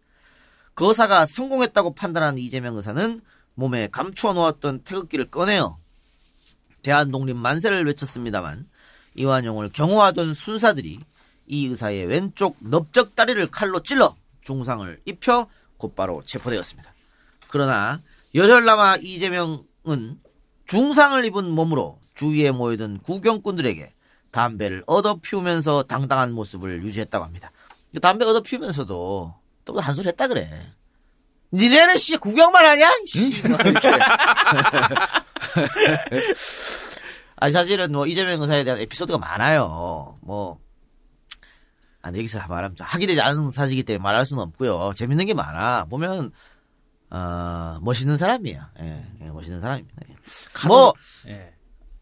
거사가 성공했다고 판단한 이재명 의사는 몸에 감추어 놓았던 태극기를 꺼내어 대한 독립 만세를 외쳤습니다만 이완용을 경호하던 순사들이 이 의사의 왼쪽 넓적 다리를 칼로 찔러 중상을 입혀 곧바로 체포되었습니다. 그러나 열혈남아 이재명은 중상을 입은 몸으로 주위에 모여든 구경꾼들에게 담배를 얻어 피우면서 당당한 모습을 유지했다고 합니다. 담배 얻어 피우면서도 또 한술 했다 그래. 니네는 씨 구경만 하냐? 뭐 아니 사실은 뭐 이재명 의사에 대한 에피소드가 많아요. 뭐 아니 여기서 말하면 하기되지 않은 사실이기 때문에 말할 수는 없고요. 재밌는 게 많아. 보면 어, 멋있는 사람이야. 예, 예 멋있는 사람입니다. 예. 뭐 예.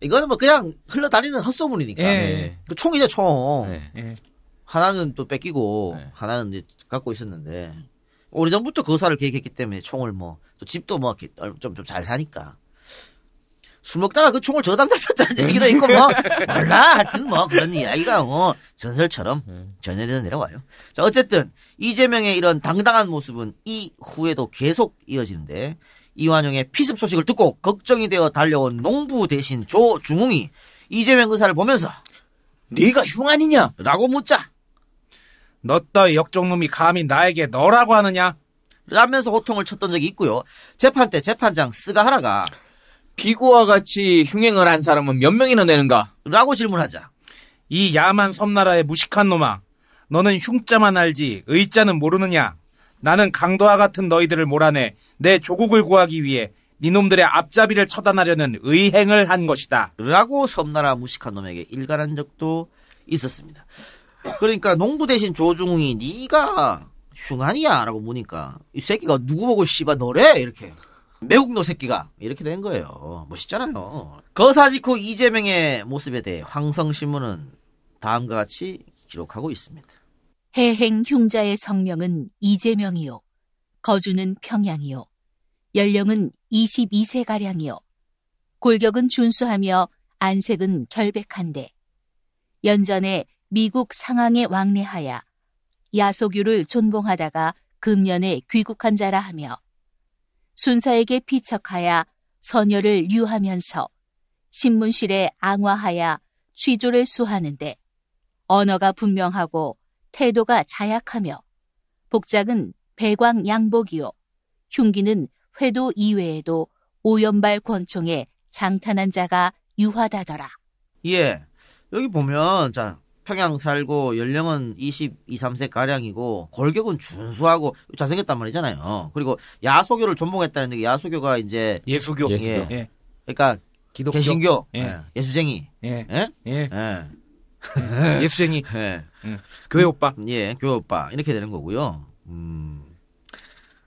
이거는 뭐 그냥 흘러다니는 헛소문이니까. 예. 네. 그 총이죠 총. 예. 예. 하나는 또 뺏기고 예. 하나는 이제 갖고 있었는데 오래전부터 거사를 그 계획했기 때문에 총을 뭐또 집도 뭐 좀 좀 잘 사니까 술 먹다가 그 총을 저당 잡혔다는 예. 얘기도 있고 뭐 몰라 하여튼 뭐 그런 이야기가 뭐 전설처럼 전해져 내려와요. 자 어쨌든 이재명의 이런 당당한 모습은 이후에도 계속 이어지는데 이완용의 피습 소식을 듣고 걱정이 되어 달려온 농부 대신 조중웅이 이재명 의사를 보면서 네가 흉 아니냐? 라고 묻자 너따 역종놈이 감히 나에게 너라고 하느냐? 라면서 호통을 쳤던 적이 있고요. 재판 때 재판장 스가하라가 비고와 같이 흉행을 한 사람은 몇 명이나 되는가? 라고 질문하자 이 야만 섬나라의 무식한 놈아 너는 흉자만 알지 의자는 모르느냐? 나는 강도와 같은 너희들을 몰아내 내 조국을 구하기 위해 니놈들의 앞잡이를 처단하려는 의행을 한 것이다. 라고 섬나라 무식한 놈에게 일갈한 적도 있었습니다. 그러니까 농부 대신 조중웅이 네가 흉한이야 라고 보니까 이 새끼가 누구 보고 씨바 너래 이렇게 매국노 새끼가 이렇게 된 거예요. 멋있잖아요. 거사 직후 이재명의 모습에 대해 황성신문은 다음과 같이 기록하고 있습니다. 해행 흉자의 성명은 이재명이요. 거주는 평양이요. 연령은 22세가량이요. 골격은 준수하며 안색은 결백한데 연전에 미국 상황에 왕래하여 야소규를 존봉하다가 금년에 귀국한 자라 하며 순사에게 피척하여 선녀를 유하면서 신문실에 앙화하여 취조를 수하는데 언어가 분명하고 태도가 자약하며 복작은 배광 양복이요 흉기는 회도 이외에도 오연발 권총에 장탄한 자가 유하다더라. 예. 여기 보면 자 평양 살고 연령은 20, 2, 3세 가량이고 골격은 준수하고 잘생겼단 말이잖아요. 그리고 야소교를 전공했다는데 야소교가 이제 예수교, 예. 예. 그러니까 기독교, 개신교, 예. 예. 수쟁이 예. 예. 예. 예. 예. 예수쟁이, 응. 예. 음. 음. 교회 오빠. 음, 예, 교회 오빠 이렇게 되는 거고요. 음,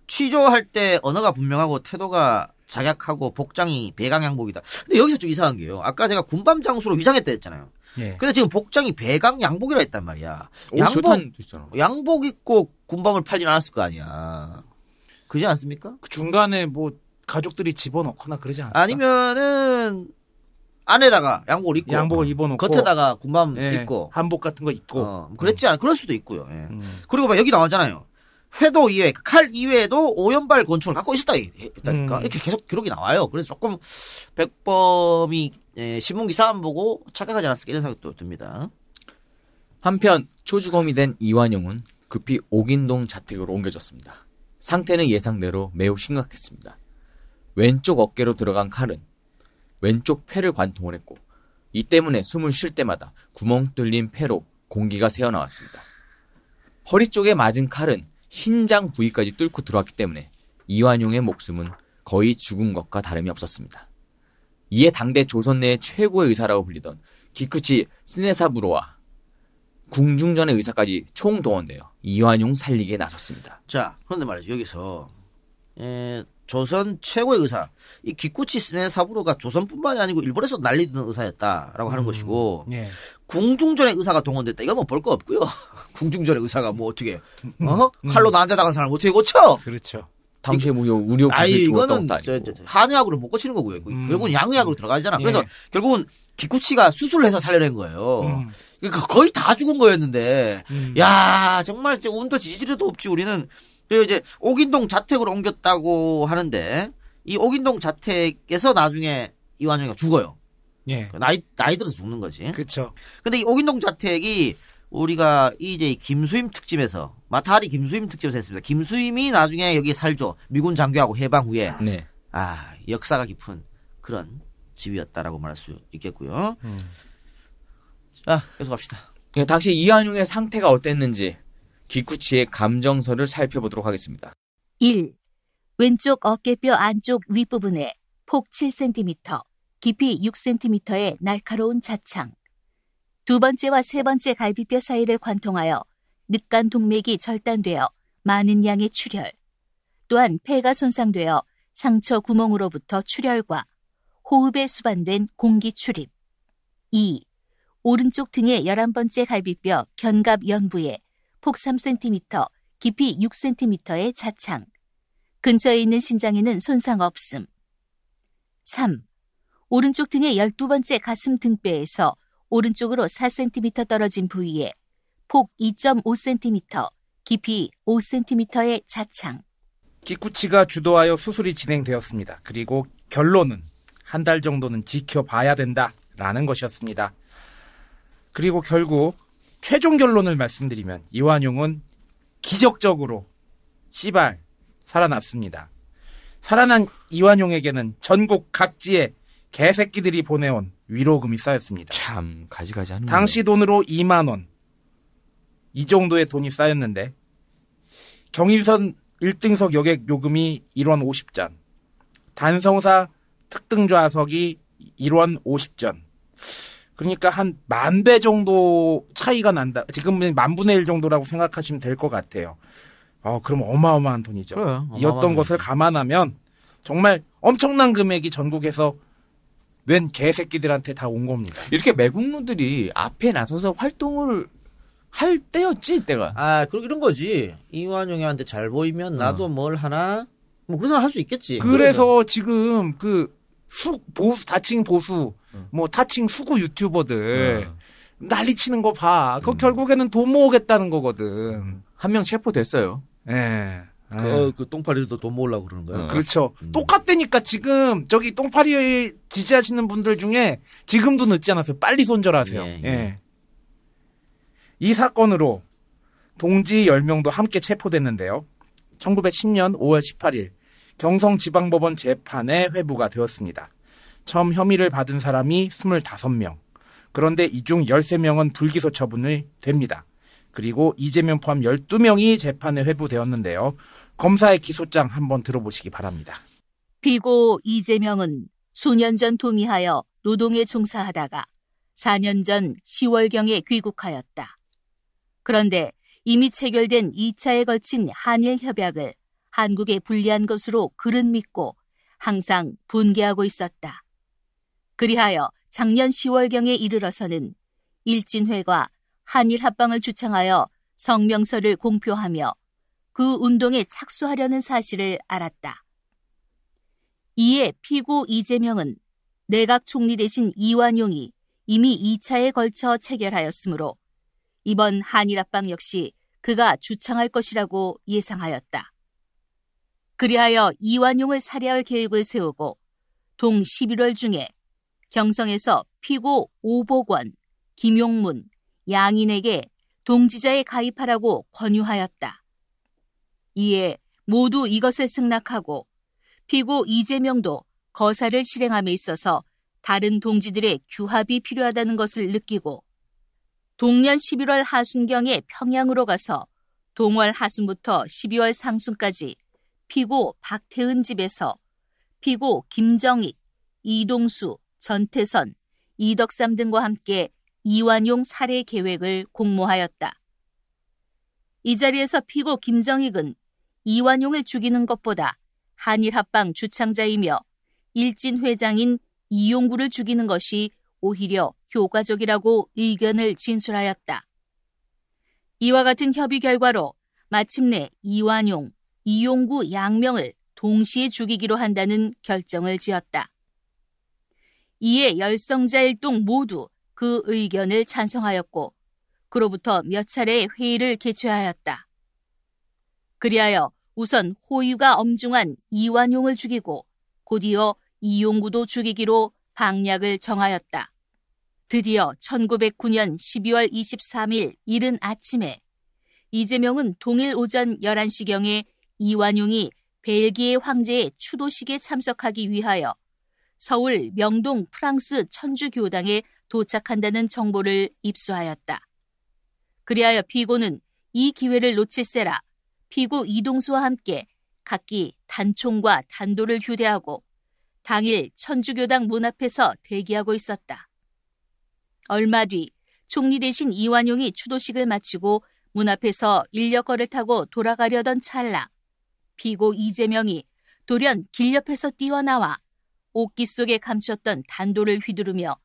취조할 때 언어가 분명하고 태도가 작약하고 복장이 배강양복이다. 근데 여기서 좀 이상한 게요. 아까 제가 군밤 장수로 위장했다 했잖아요. 예. 근데 지금 복장이 배강양복이라 했단 말이야. 오, 양복 양복 입고 군밤을 팔진 않았을 거 아니야. 그지 않습니까? 그 중간에 뭐 가족들이 집어넣거나 그러지 않아 아니면은 안에다가 양복을 입고 양복을 입어놓고 겉에다가 군밤 예, 입고 한복 같은 거 입고 어, 뭐 그랬지 않아 그럴 수도 있고요. 예. 음. 그리고 막 여기 나오잖아요. 회도 이외 칼 이외에도 오연발 권총을 갖고 있었다 했다니까 음. 이렇게 계속 기록이 나와요. 그래서 조금 백범이 예, 신문 기사만 보고 착각하지 않았을까 이런 생각도 듭니다. 한편 초주검이 된 이완용은 급히 옥인동 자택으로 옮겨졌습니다. 상태는 예상대로 매우 심각했습니다. 왼쪽 어깨로 들어간 칼은 왼쪽 폐를 관통을 했고 이 때문에 숨을 쉴 때마다 구멍 뚫린 폐로 공기가 새어나왔습니다. 허리 쪽에 맞은 칼은 신장 부위까지 뚫고 들어왔기 때문에 이완용의 목숨은 거의 죽은 것과 다름이 없었습니다. 이에 당대 조선 내 최고의 의사라고 불리던 기쿠치 스네사부로와 궁중전의 의사까지 총동원되어 이완용 살리기에 나섰습니다. 자, 그런데 말이죠. 여기서 에, 조선 최고의 의사 이 기쿠치 스네사부로가 조선뿐만이 아니고 일본에서 난리드는 의사였다라고 하는 음, 것이고 예. 궁중전의 의사가 동원됐다 이거 뭐 뭐볼 거 없고요 궁중전의 의사가 뭐 어떻게 음, 어 음. 음. 칼로 난자당한 사람 어떻게 고쳐 그렇죠 당시에 무려 우려 기술 아, 죽었던 한의학으로 못 고치는 거고요 그 음. 결국은 양의학으로 들어가잖아 예. 그래서 예. 결국은 기쿠치가 수술을 해서 살려낸 거예요. 그러니까 거의 다 죽은 거였는데, 야 정말 운도 지지리도 없지 우리는 그리고 이제 옥인동 자택으로 옮겼다고 하는데 이 옥인동 자택에서 나중에 이완용이가 죽어요. 예. 그 나이 나이 들어서 죽는 거지. 그렇죠. 근데 이 옥인동 자택이 우리가 이제 김수임 특집에서 마타리 김수임 특집에서 했습니다. 김수임이 나중에 여기 에 살죠. 미군 장교하고 해방 후에 네. 아 역사가 깊은 그런 집이었다라고 말할 수 있겠고요. 음. 자 계속 갑시다. 예, 당시 이완용의 상태가 어땠는지 기쿠치의 감정선을 살펴보도록 하겠습니다. 1. 왼쪽 어깨뼈 안쪽 윗부분에 폭 7cm, 깊이 6cm의 날카로운 자창. 두 번째와 세 번째 갈비뼈 사이를 관통하여 늑간 동맥이 절단되어 많은 양의 출혈. 또한 폐가 손상되어 상처 구멍으로부터 출혈과 호흡에 수반된 공기 출입. 2. 오른쪽 등의 11번째 갈비뼈 견갑 연부에 폭 3cm, 깊이 6cm의 자창. 근처에 있는 신장에는 손상 없음. 3. 오른쪽 등의 12번째 가슴 등뼈에서 오른쪽으로 4cm 떨어진 부위에 폭 2.5cm, 깊이 5cm의 자창. 기쿠치가 주도하여 수술이 진행되었습니다. 그리고 결론은 한 달 정도는 지켜봐야 된다라는 것이었습니다. 그리고 결국 최종 결론을 말씀드리면 이완용은 기적적으로 씨발 살아났습니다. 살아난 이완용에게는 전국 각지에 개새끼들이 보내온 위로금이 쌓였습니다. 참 가지가지 하는 당시 돈으로 2만 원. 이 정도의 돈이 쌓였는데 경인선 1등석 여객 요금이 1원 50전. 단성사 특등좌석이 1원 50전. 그러니까 한 만 배 정도 차이가 난다. 지금은 만 분의 일 정도라고 생각하시면 될 것 같아요. 어, 그럼 어마어마한 돈이죠. 그래, 어마어마한 이었던 돈이지. 것을 감안하면 정말 엄청난 금액이 전국에서 웬 개새끼들한테 다 온 겁니다. 이렇게 매국노들이 앞에 나서서 활동을 할 때였지 때가. 아, 그리고 이런 거지. 이완용이한테 잘 보이면 나도 어. 뭘 하나 뭐 그런 생각 할수 있겠지. 그래서, 그래서 지금 그수 보수 자칭 보수 뭐 타칭 수구 유튜버들 음. 난리 치는 거 봐. 그 음. 결국에는 돈 모으겠다는 거거든. 음. 한명 체포됐어요. 예. 네. 그, 예. 그 똥파리도 들돈 모으려고 그러는 거야. 어. 음. 그렇죠. 음. 똑같다니까 지금 저기 똥파리 지지하시는 분들 중에 지금도 늦지 않았어요. 빨리 손절하세요. 예. 예. 예. 이 사건으로 동지 10명도 함께 체포됐는데요. 1910년 5월 18일 경성지방법원 재판에 회부가 되었습니다. 처음 혐의를 받은 사람이 25명. 그런데 이 중 13명은 불기소 처분이 됩니다. 그리고 이재명 포함 12명이 재판에 회부되었는데요. 검사의 기소장 한번 들어보시기 바랍니다. 피고 이재명은 수년 전동의하여 노동에 종사하다가 4년 전 10월경에 귀국하였다. 그런데 이미 체결된 2차에 걸친 한일 협약을 한국에 불리한 것으로 그른 믿고 항상 분개하고 있었다. 그리하여 작년 10월경에 이르러서는 일진회가 한일 합방을 주창하여 성명서를 공표하며 그 운동에 착수하려는 사실을 알았다. 이에 피고 이재명은 내각 총리 대신 이완용이 이미 2차에 걸쳐 체결하였으므로 이번 한일 합방 역시 그가 주창할 것이라고 예상하였다. 그리하여 이완용을 살해할 계획을 세우고 동 11월 중에 경성에서 피고 오복원, 김용문, 양인에게 동지자에 가입하라고 권유하였다. 이에 모두 이것을 승낙하고 피고 이재명도 거사를 실행함에 있어서 다른 동지들의 규합이 필요하다는 것을 느끼고 동년 11월 하순경에 평양으로 가서 동월 하순부터 12월 상순까지 피고 박태은 집에서 피고 김정익, 이동수, 전태선, 이덕삼 등과 함께 이완용 살해 계획을 공모하였다. 이 자리에서 피고 김정익은 이완용을 죽이는 것보다 한일합방 주창자이며 일진 회장인 이용구를 죽이는 것이 오히려 효과적이라고 의견을 진술하였다. 이와 같은 협의 결과로 마침내 이완용, 이용구 양명을 동시에 죽이기로 한다는 결정을 지었다. 이에 열성자 일동 모두 그 의견을 찬성하였고 그로부터 몇 차례의 회의를 개최하였다. 그리하여 우선 호유가 엄중한 이완용을 죽이고 곧이어 이용구도 죽이기로 방략을 정하였다. 드디어 1909년 12월 23일 이른 아침에 이재명은 동일 오전 11시경에 이완용이 벨기에 황제의 추도식에 참석하기 위하여 서울 명동 프랑스 천주교당에 도착한다는 정보를 입수하였다. 그리하여 피고는 이 기회를 놓칠세라 피고 이동수와 함께 각기 단총과 단도를 휴대하고 당일 천주교당 문 앞에서 대기하고 있었다. 얼마 뒤 총리 대신 이완용이 추도식을 마치고 문 앞에서 인력거를 타고 돌아가려던 찰나 피고 이재명이 돌연 길 옆에서 뛰어나와 옷기 속에 감췄던 단도를 휘두르며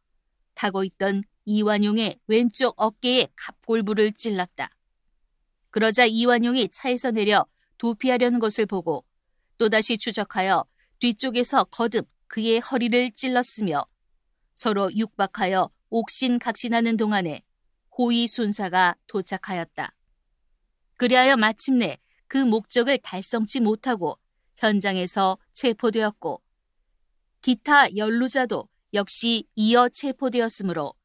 타고 있던 이완용의 왼쪽 어깨에 갑골부를 찔렀다. 그러자 이완용이 차에서 내려 도피하려는 것을 보고 또다시 추적하여 뒤쪽에서 거듭 그의 허리를 찔렀으며 서로 육박하여 옥신각신하는 동안에 호위 순사가 도착하였다. 그리하여 마침내 그 목적을 달성치 못하고 현장에서 체포되었고 기타 연루자도 역시 이어 체포되었으므로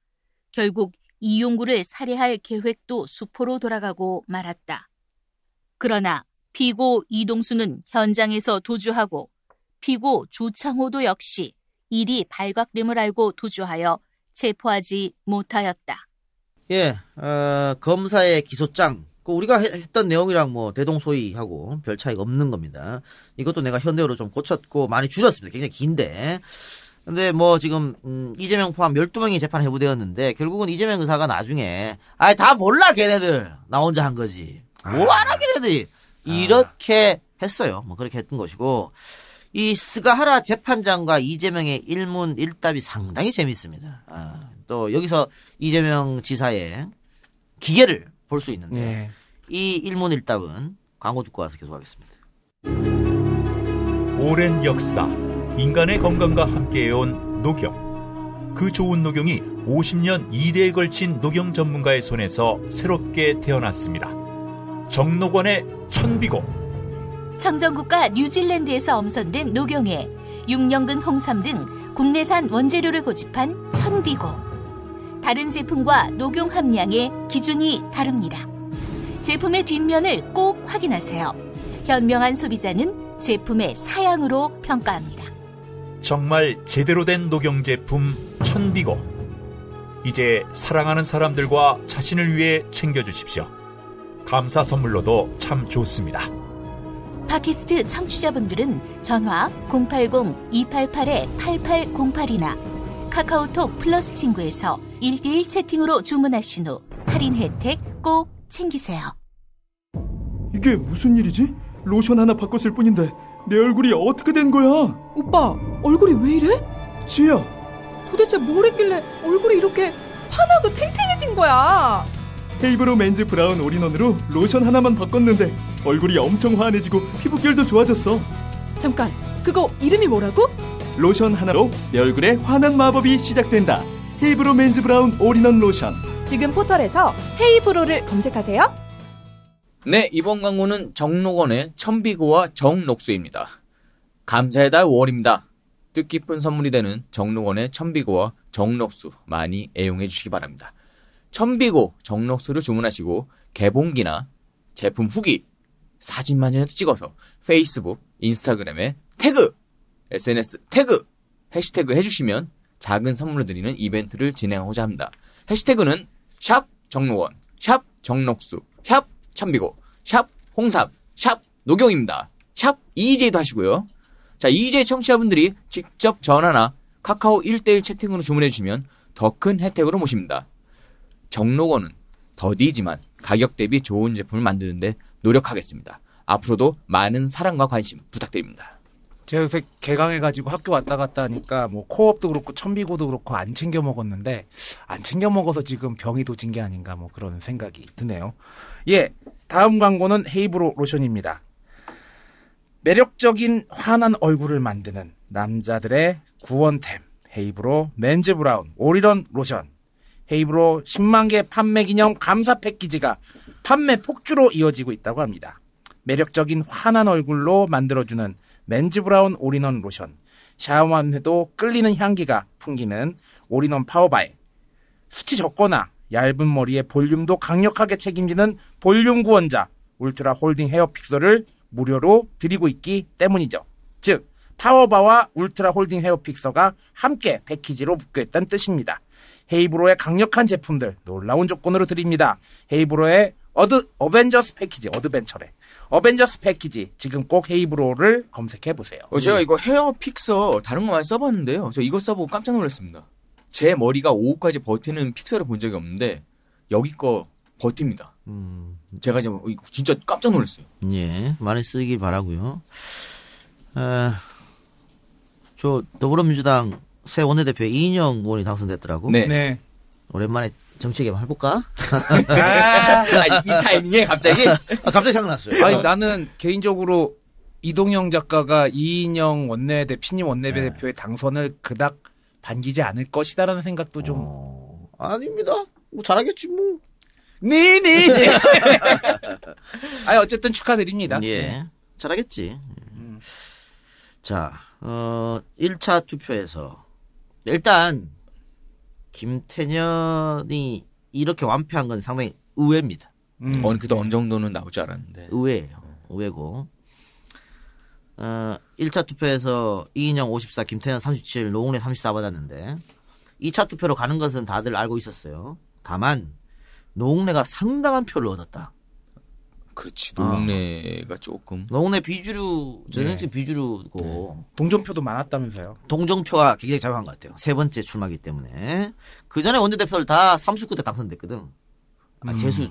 결국 이용구를 살해할 계획도 수포로 돌아가고 말았다. 그러나 피고 이동수는 현장에서 도주하고 피고 조창호도 역시 일이 발각됨을 알고 도주하여 체포하지 못하였다. 예, 어, 검사의 기소장 그 우리가 했던 내용이랑 뭐 대동소이하고 별 차이가 없는 겁니다. 이것도 내가 현대어로 좀 고쳤고 많이 줄였습니다. 굉장히 긴데. 근데 뭐 지금 음, 이재명 포함 12명이 재판 해부되었는데 결국은 이재명 의사가 나중에 아이 다 몰라 걔네들 나 혼자 한 거지 뭐하라 아. 걔네들 아. 이렇게 했어요 뭐 그렇게 했던 것이고 이 스가하라 재판장과 이재명의 일문 일답이 상당히 재밌습니다 아, 또 여기서 이재명 지사의 기계를 볼수 있는데 네. 이 일문일답은 광고 듣고 와서 계속하겠습니다. 오랜 역사, 인간의 건강과 함께해온 녹경그 좋은 녹경이 50년 이대에 걸친 녹경 전문가의 손에서 새롭게 태어났습니다. 정록원의 천비고. 청정국가 뉴질랜드에서 엄선된 녹경에 육령근 홍삼 등 국내산 원재료를 고집한 천비고. 다른 제품과 녹용 함량의 기준이 다릅니다. 제품의 뒷면을 꼭 확인하세요. 현명한 소비자는 제품의 사양으로 평가합니다. 정말 제대로 된 녹용 제품 천비고 이제 사랑하는 사람들과 자신을 위해 챙겨주십시오. 감사 선물로도 참 좋습니다. 팟캐스트 청취자분들은 전화 080-288-8808이나 카카오톡 플러스 친구에서 1대1 채팅으로 주문하신 후 할인 혜택 꼭 챙기세요. 이게 무슨 일이지? 로션 하나 바꿨을 뿐인데 내 얼굴이 어떻게 된 거야? 오빠, 얼굴이 왜 이래? 지혜야. 도대체 뭘 했길래 얼굴이 이렇게 환하고 탱탱해진 거야? 헤이브로 맨즈 브라운 올인원으로 로션 하나만 바꿨는데 얼굴이 엄청 환해지고 피부결도 좋아졌어. 잠깐, 그거 이름이 뭐라고? 로션 하나로 내 얼굴에 환한 마법이 시작된다. 헤이브로 맨즈 브라운 올인원 로션. 지금 포털에서 헤이브로를 검색하세요. 네, 이번 광고는 정록원의 천비고와 정록수입니다. 감사의 달 월입니다. 뜻깊은 선물이 되는 정록원의 천비고와 정록수 많이 애용해 주시기 바랍니다. 천비고, 정록수를 주문하시고 개봉기나 제품 후기 사진만이라도 찍어서 페이스북, 인스타그램에 태그, SNS 태그, 해시태그 해주시면 작은 선물을 드리는 이벤트를 진행하고자 합니다. 해시태그는 샵 정로원, 샵 정록수, 샵참비고샵 홍삼, 샵 노경입니다. 샵 EJ도 하시고요. 자, EJ 청취자분들이 직접 전화나 카카오 1대1 채팅으로 주문해 주시면 더 큰 혜택으로 모십니다. 정로원은 더디지만 가격 대비 좋은 제품을 만드는데 노력하겠습니다. 앞으로도 많은 사랑과 관심 부탁드립니다. 제가 요새 개강해가지고 학교 왔다 갔다 하니까 뭐 코업도 그렇고 천비고도 그렇고 안 챙겨 먹었는데 안 챙겨 먹어서 지금 병이 도진 게 아닌가 뭐 그런 생각이 드네요. 예, 다음 광고는 헤이브로 로션입니다. 매력적인 환한 얼굴을 만드는 남자들의 구원템 헤이브로 맨즈 브라운 올리런 로션 헤이브로 10만 개 판매 기념 감사 패키지가 판매 폭주로 이어지고 있다고 합니다. 매력적인 환한 얼굴로 만들어주는 맨즈 브라운 올인원 로션, 샤워만 해도 끌리는 향기가 풍기는 올인원 파워바에 숱이 적거나 얇은 머리에 볼륨도 강력하게 책임지는 볼륨 구원자 울트라 홀딩 헤어 픽서를 무료로 드리고 있기 때문이죠. 즉 파워바와 울트라 홀딩 헤어 픽서가 함께 패키지로 묶여있단 뜻입니다. 헤이브로의 강력한 제품들 놀라운 조건으로 드립니다. 헤이브로의 어드 어벤져스 패키지 어드벤처래 어벤져스 패키지 지금 꼭 헤이브로를 검색해 보세요. 어, 제가 이거 헤어 픽서 다른 거 많이 써봤는데요. 저 이거 써보고 깜짝 놀랐습니다. 제 머리가 오후까지 버티는 픽서를 본 적이 없는데 여기 거 버팁니다. 음. 제가 지금 뭐 진짜 깜짝 놀랐어요. 예, 많이 쓰길 바라고요. 아, 저 더불어민주당 새 원내대표 이인영 의원이 당선됐더라고. 네. 네. 오랜만에 정치 개발 해볼까? 아~ 이 타이밍에 갑자기? 아, 갑자기 생각났어요. 아니, 나는 개인적으로 이동영 작가가 이인영 원내 대표님 원내 네. 대표의 당선을 그닥 반기지 않을 것이다라는 생각도 좀. 어... 아닙니다. 뭐 잘하겠지 뭐. 네네. 아니 어쨌든 축하드립니다. 음, 예. 네. 잘하겠지. 음. 자, 어 1차 투표에서 일단 김태년이 이렇게 완패한 건 상당히 의외입니다. 음. 어, 그도 어느 정도는 나오지 않았는데. 의외예요. 의외고. 어, 1차 투표에서 이인영 54, 김태년 37, 노웅래 34 받았는데 2차 투표로 가는 것은 다들 알고 있었어요. 다만 노웅래가 상당한 표를 얻었다. 그렇지 노웅래가 아. 조금 노웅래 비주류 전형적인 네. 비주류고 네. 동정표도 많았다면서요. 동정표가 굉장히 작용한 것 같아요. 세 번째 출마기 때문에 그 전에 원내대표를 다 39대 당선됐거든. 아, 음. 재수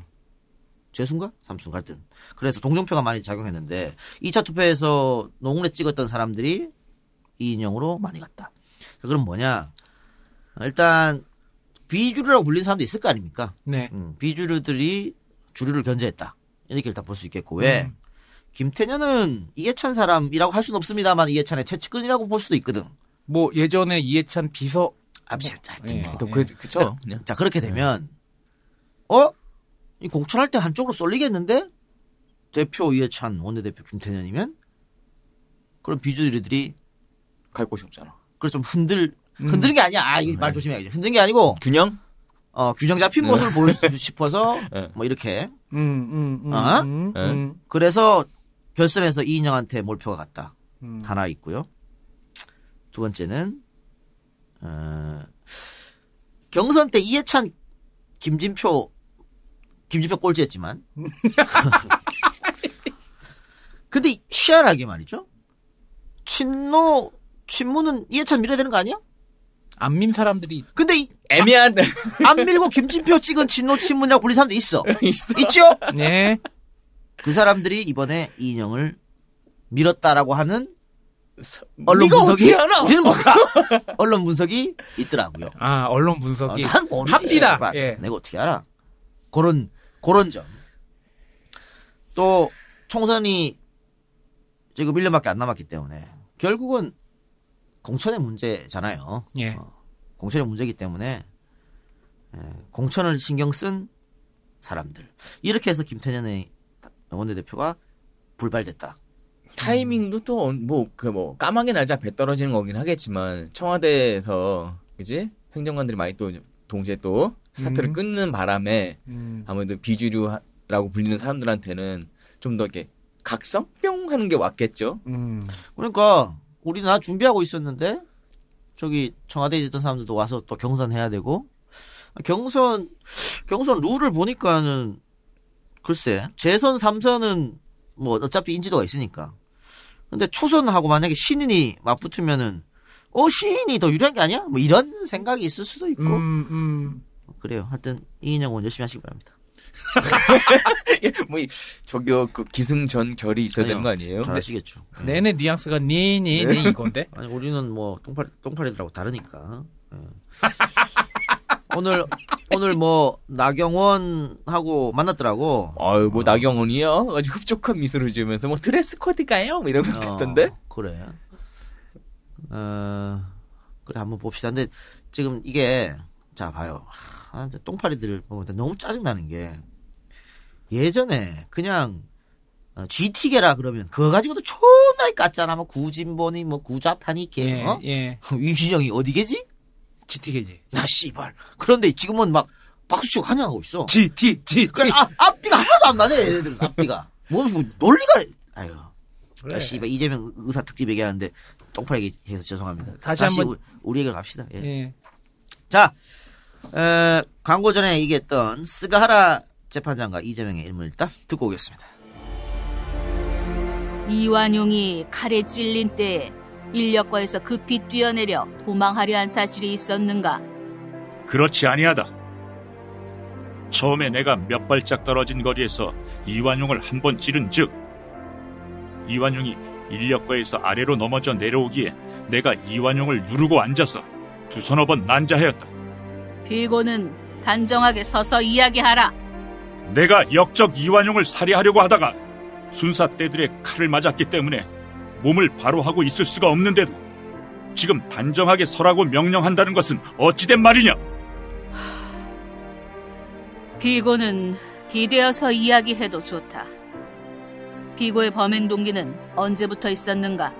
재수인가? 삼순 갈등. 그래서 동정표가 많이 작용했는데 2차 투표에서 농래 찍었던 사람들이 이 인형으로 많이 갔다. 그럼 뭐냐? 일단 비주류라고 불리는 사람도 있을 거 아닙니까? 네. 음, 비주류들이 주류를 견제했다. 이렇게 일단 볼수 있겠고 왜 음. 김태년은 이해찬 사람이라고 할 수는 없습니다만 이해찬의 채측근이라고 볼 수도 있거든. 뭐 예전에 이해찬 비서 아무튼 뭐, 예, 뭐. 그, 그쵸. 자, 그렇게 되면 어? 이 공천할 때 한쪽으로 쏠리겠는데 대표 이해찬 원내대표 김태년이면 그럼 비주류들이 갈 곳이 없잖아. 그래서 좀 흔들 음. 흔드는 게 아니야. 아, 이말 네. 조심해야지. 흔드는 게 아니고 균형? 어, 규정 잡힌 네. 모습을 보여주고 싶어서 네. 뭐 이렇게. 음, 음, 음, 어? 음, 음. 네. 그래서 결선에서 이인영한테 몰표가 갔다. 음. 하나 있고요. 두 번째는 어, 경선 때 이해찬 김진표 김진표 꼴찌였지만 근데 희한하게 말이죠. 친노 친모는 이해찬 밀어야 되는 거 아니야? 안 민 사람들이 근데 이, 애매한 아, 안 밀고 김진표 찍은 진노 친문이라고 불리 사람도 있어. 있어. 있죠? 네. 그 사람들이 이번에 이 인형을 밀었다라고 하는 언론 분석이 우리는 몰라. 언론 분석이 있더라고요. 아 언론 분석이 어, 난 합디다. 예. 내가 어떻게 알아? 그런 그런 점. 또 총선이 지금 1년밖에 안 남았기 때문에 결국은 공천의 문제잖아요. 예. 어. 공천의 문제이기 때문에 예, 공천을 신경 쓴 사람들 이렇게 해서 김태년의 원내대표가 불발됐다. 타이밍도 또 뭐 그뭐 그 뭐, 까마귀 날자 배 떨어지는 거긴 하겠지만 청와대에서 그지 행정관들이 많이 또 동시에 또 스타트를 음. 끊는 바람에 음. 아무래도 비주류라고 불리는 사람들한테는 좀 더 이렇게 각성 뿅 하는 게 왔겠죠. 음. 그러니까 우리 나 준비하고 있었는데 저기 청와대에 있던 사람들도 와서 또 경선해야 되고 경선 경선 룰을 보니까는 글쎄 재선 삼선은 뭐 어차피 인지도가 있으니까 근데 초선하고 만약에 신인이 맞붙으면은 어 신인이 더 유리한 게 아니야? 뭐 이런 생각이 있을 수도 있고 음, 음. 그래요. 하여튼 이인영 의원 열심히 하시기 바랍니다. 뭐 저기요 그 기승전 결이 있어야 되는 거 아니에요? 잘 아시겠죠. 내내 네. 네, 네, 뉘앙스가 니니니 네. 이건데. 아니 우리는 뭐 똥파리 똥파리들하고 다르니까. 오늘 오늘 뭐 나경원하고 만났더라고. 아유 뭐 어. 나경원이요? 아주 흡족한 미소를 지으면서 뭐 드레스 코드가요? 뭐 이러고 어, 던데 그래. 어 그래 한번 봅시다. 근데 지금 이게 자 봐요. 아, 똥파리들 보면 너무 짜증 나는 게 예전에 그냥 GT계라 어, 그러면 그거 가지고도 존나 깠잖아. 뭐 구진본이 뭐 구자판이 개. 예, 어? 예. 유신영이 어디계지? GT계지. 나 씨발. 그런데 지금은 막 박수치고 하고 있어. GT, GT. 그래, 아, 앞뒤가 하나도 안 맞아. 얘네들 앞뒤가. 뭐, 뭐 논리가 아유. 그래. 아, 씨발 이재명 의사 특집 얘기하는데 똥파리 게해서 죄송합니다. 다시, 다시 한번 우리 얘기를 갑시다. 예. 예. 자, 어, 광고 전에 얘기했던 스가하라 재판장과 이재명의 이름을 딱 듣고 오겠습니다. 이완용이 칼에 찔린 때에 인력과에서 급히 뛰어내려 도망하려 한 사실이 있었는가? 그렇지 아니하다. 처음에 내가 몇 발짝 떨어진 거리에서 이완용을 한 번 찌른 즉 이완용이 인력과에서 아래로 넘어져 내려오기에 내가 이완용을 누르고 앉아서 두서너 번 난자하였다. 피고는 단정하게 서서 이야기하라. 내가 역적 이완용을 살해하려고 하다가 순사 떼들의 칼을 맞았기 때문에 몸을 바로하고 있을 수가 없는데도 지금 단정하게 서라고 명령한다는 것은 어찌된 말이냐? 비고는 기대어서 이야기해도 좋다. 비고의 범행 동기는 언제부터 있었는가?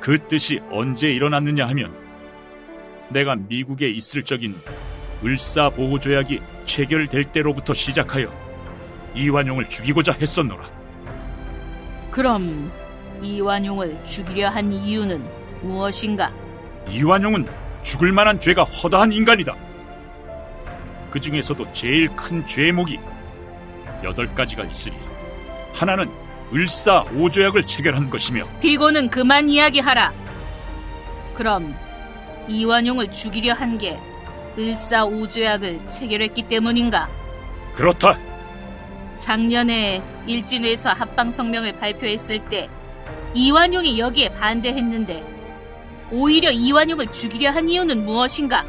그 뜻이 언제 일어났느냐 하면 내가 미국에 있을 적인 을사보호조약이 체결될 때로부터 시작하여 이완용을 죽이고자 했었노라. 그럼 이완용을 죽이려 한 이유는 무엇인가? 이완용은 죽을 만한 죄가 허다한 인간이다. 그 중에서도 제일 큰 죄목이 여덟 가지가 있으니 하나는 을사오조약을 체결한 것이며 비고는 그만 이야기하라. 그럼 이완용을 죽이려 한게 을사오조약을 체결했기 때문인가? 그렇다. 작년에 일진에서 합방 성명을 발표했을 때 이완용이 여기에 반대했는데 오히려 이완용을 죽이려 한 이유는 무엇인가?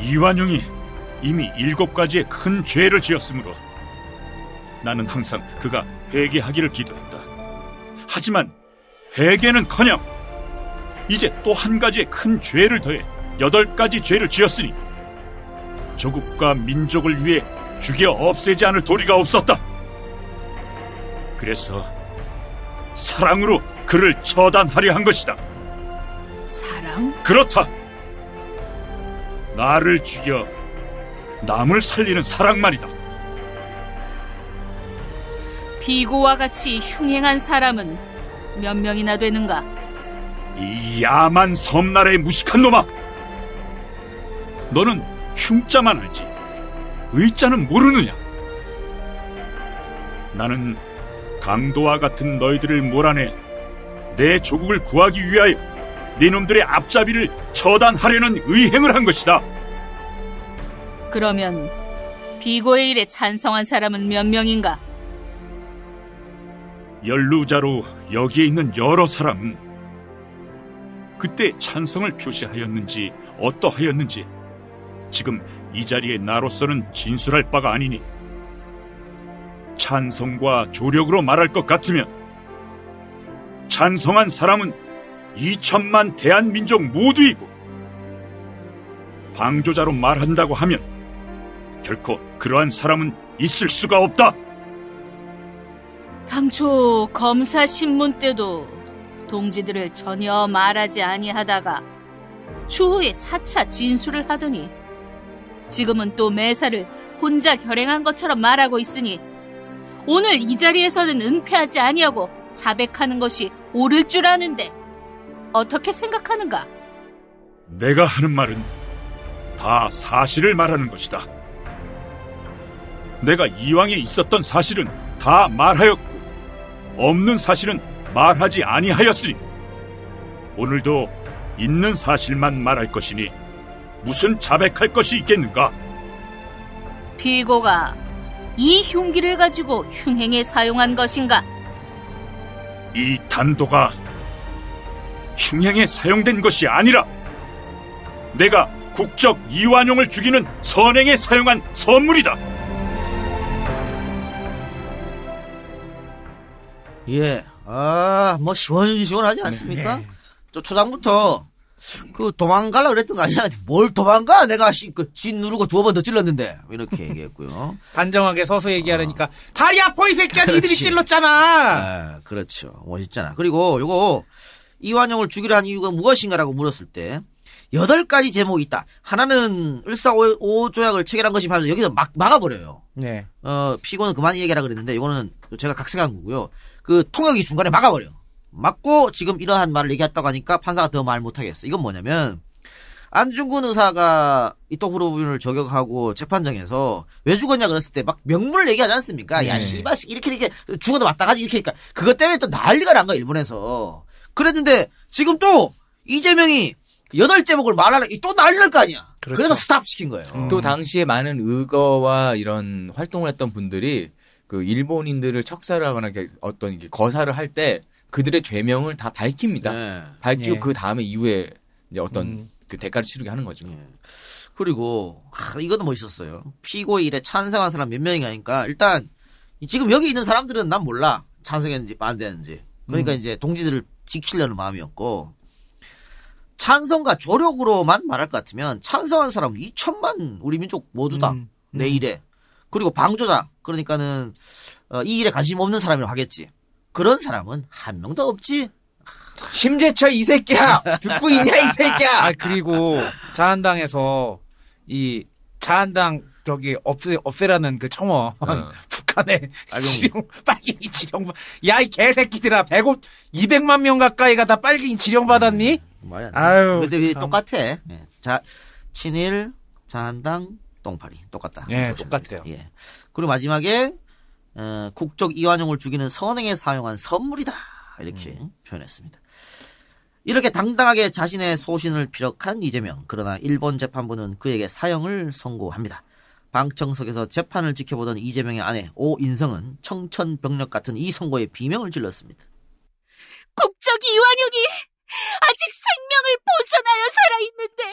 이완용이 이미 일곱 가지의 큰 죄를 지었으므로 나는 항상 그가 회개하기를 기도했다. 하지만 회개는커녕 이제 또 한 가지의 큰 죄를 더해 여덟 가지 죄를 지었으니 조국과 민족을 위해 죽여 없애지 않을 도리가 없었다. 그래서 사랑으로 그를 처단하려 한 것이다. 사랑? 그렇다. 나를 죽여 남을 살리는 사랑 말이다. 비고와 같이 흉행한 사람은 몇 명이나 되는가? 이 야만 섬나라의 무식한 놈아! 너는 흉자만 알지 의자는 모르느냐? 나는 강도와 같은 너희들을 몰아내 내 조국을 구하기 위하여 네놈들의 앞잡이를 처단하려는 의행을 한 것이다. 그러면 비고의 일에 찬성한 사람은 몇 명인가? 연루자로 여기에 있는 여러 사람은 그때 찬성을 표시하였는지 어떠하였는지 지금 이 자리에 나로서는 진술할 바가 아니니 찬성과 조력으로 말할 것 같으면 찬성한 사람은 2천만 대한민족 모두이고 방조자로 말한다고 하면 결코 그러한 사람은 있을 수가 없다. 당초 검사 신문 때도 동지들을 전혀 말하지 아니하다가 추후에 차차 진술을 하더니 지금은 또 매사를 혼자 결행한 것처럼 말하고 있으니 오늘 이 자리에서는 은폐하지 아니하고 자백하는 것이 옳을 줄 아는데 어떻게 생각하는가? 내가 하는 말은 다 사실을 말하는 것이다. 내가 이왕에 있었던 사실은 다 말하였고 없는 사실은 말하지 아니하였으니 오늘도 있는 사실만 말할 것이니 무슨 자백할 것이 있겠는가? 피고가 이 흉기를 가지고 흉행에 사용한 것인가? 이 단도가 흉행에 사용된 것이 아니라 내가 국적 이완용을 죽이는 선행에 사용한 선물이다. 예, 아, 뭐 시원시원하지 않습니까? 네. 네. 저 초장부터 그도망가라 그랬던 거 아니야? 뭘 도망가? 내가 씨, 그, 진 누르고 두어번 더 찔렀는데 이렇게 얘기했고요. 단정하게 서서 얘기하려니까 어. 다리 아파 이 새끼야 그렇지. 니들이 찔렀잖아. 아, 그렇죠. 멋있잖아. 그리고 요거 이완용을 죽이려 한 이유가 무엇인가라고 물었을 때 여덟 가지 제목이 있다. 하나는 을사오 조약을 체결한 것이면서 여기서 막 막아버려요. 네. 어 피고는 그만 얘기하라 그랬는데 이거는 제가 각색한 거고요. 그 통역이 중간에 막아버려. 요 맞고 지금 이러한 말을 얘기했다고 하니까 판사가 더 말 못하겠어. 이건 뭐냐면 안중근 의사가 이토후로부인을 저격하고 재판장에서 왜 죽었냐 그랬을 때 막 명분을 얘기하지 않습니까? 네. 야 씨발씩 이렇게 이렇게 죽어도 마다가지 이렇게 니까 그것 때문에 또 난리가 난 거야 일본에서. 그랬는데 지금 또 이재명이 여덟 제목을 말하라 또 난리 날 거 아니야. 그렇죠. 그래서 스탑 시킨 거예요. 음. 또 당시에 많은 의거와 이런 활동을 했던 분들이 그 일본인들을 척사를 하거나 어떤 거사를 할때 그들의 죄명을 다 밝힙니다. 네. 밝히고 예. 그 다음에 이후에 이제 어떤 음. 그 대가를 치르게 하는 거죠. 예. 그리고 하, 이것도 멋있었어요. 피고일에 찬성한 사람 몇 명이 가니까 일단 지금 여기 있는 사람들은 난 몰라 찬성했는지 반대했는지 그러니까 음. 이제 동지들을 지키려는 마음이었고 찬성과 조력으로만 말할 것 같으면 찬성한 사람 2천만 우리 민족 모두다 음. 내 음. 일에 그리고 방조자 그러니까는 어, 이 일에 관심 없는 사람이라고 하겠지. 그런 사람은 한 명도 없지. 심재철 이 새끼야 듣고 있냐 이 새끼야. 아 그리고 자한당에서 이 자한당 저기 없애 없애라는 그 청원 어. 북한의 지령 빨갱이 지령 야이 개새끼들아 150 200만 명 가까이가 다 빨갱이 지령 받았니? 음, 뭐 말이 안 돼. 아유. 근데 이 똑같아. 예, 자 친일 자한당 똥파리 똑같다. 예, 똑같아요. 예. 그리고 마지막에 어, 국적 이완용을 죽이는 선행에 사용한 선물이다 이렇게 음. 표현했습니다. 이렇게 당당하게 자신의 소신을 피력한 이재명 그러나 일본 재판부는 그에게 사형을 선고합니다. 방청석에서 재판을 지켜보던 이재명의 아내 오인성은 청천벽력 같은 이 선고에 비명을 질렀습니다. 국적 이완용이 아직 생명을 보존하여 살아있는데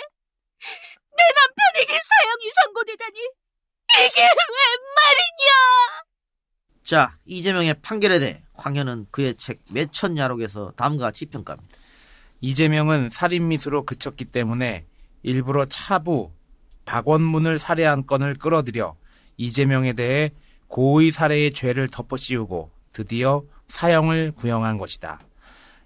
내 남편에게 사형이 선고되다니 이게 웬 말이냐? 자 이재명의 판결에 대해 황현은 그의 책 매천 야록에서 다음과 같이 평가합니다. 이재명은 살인미수로 그쳤기 때문에 일부러 차부 박원문을 살해한 건을 끌어들여 이재명에 대해 고의 살해의 죄를 덮어씌우고 드디어 사형을 구형한 것이다.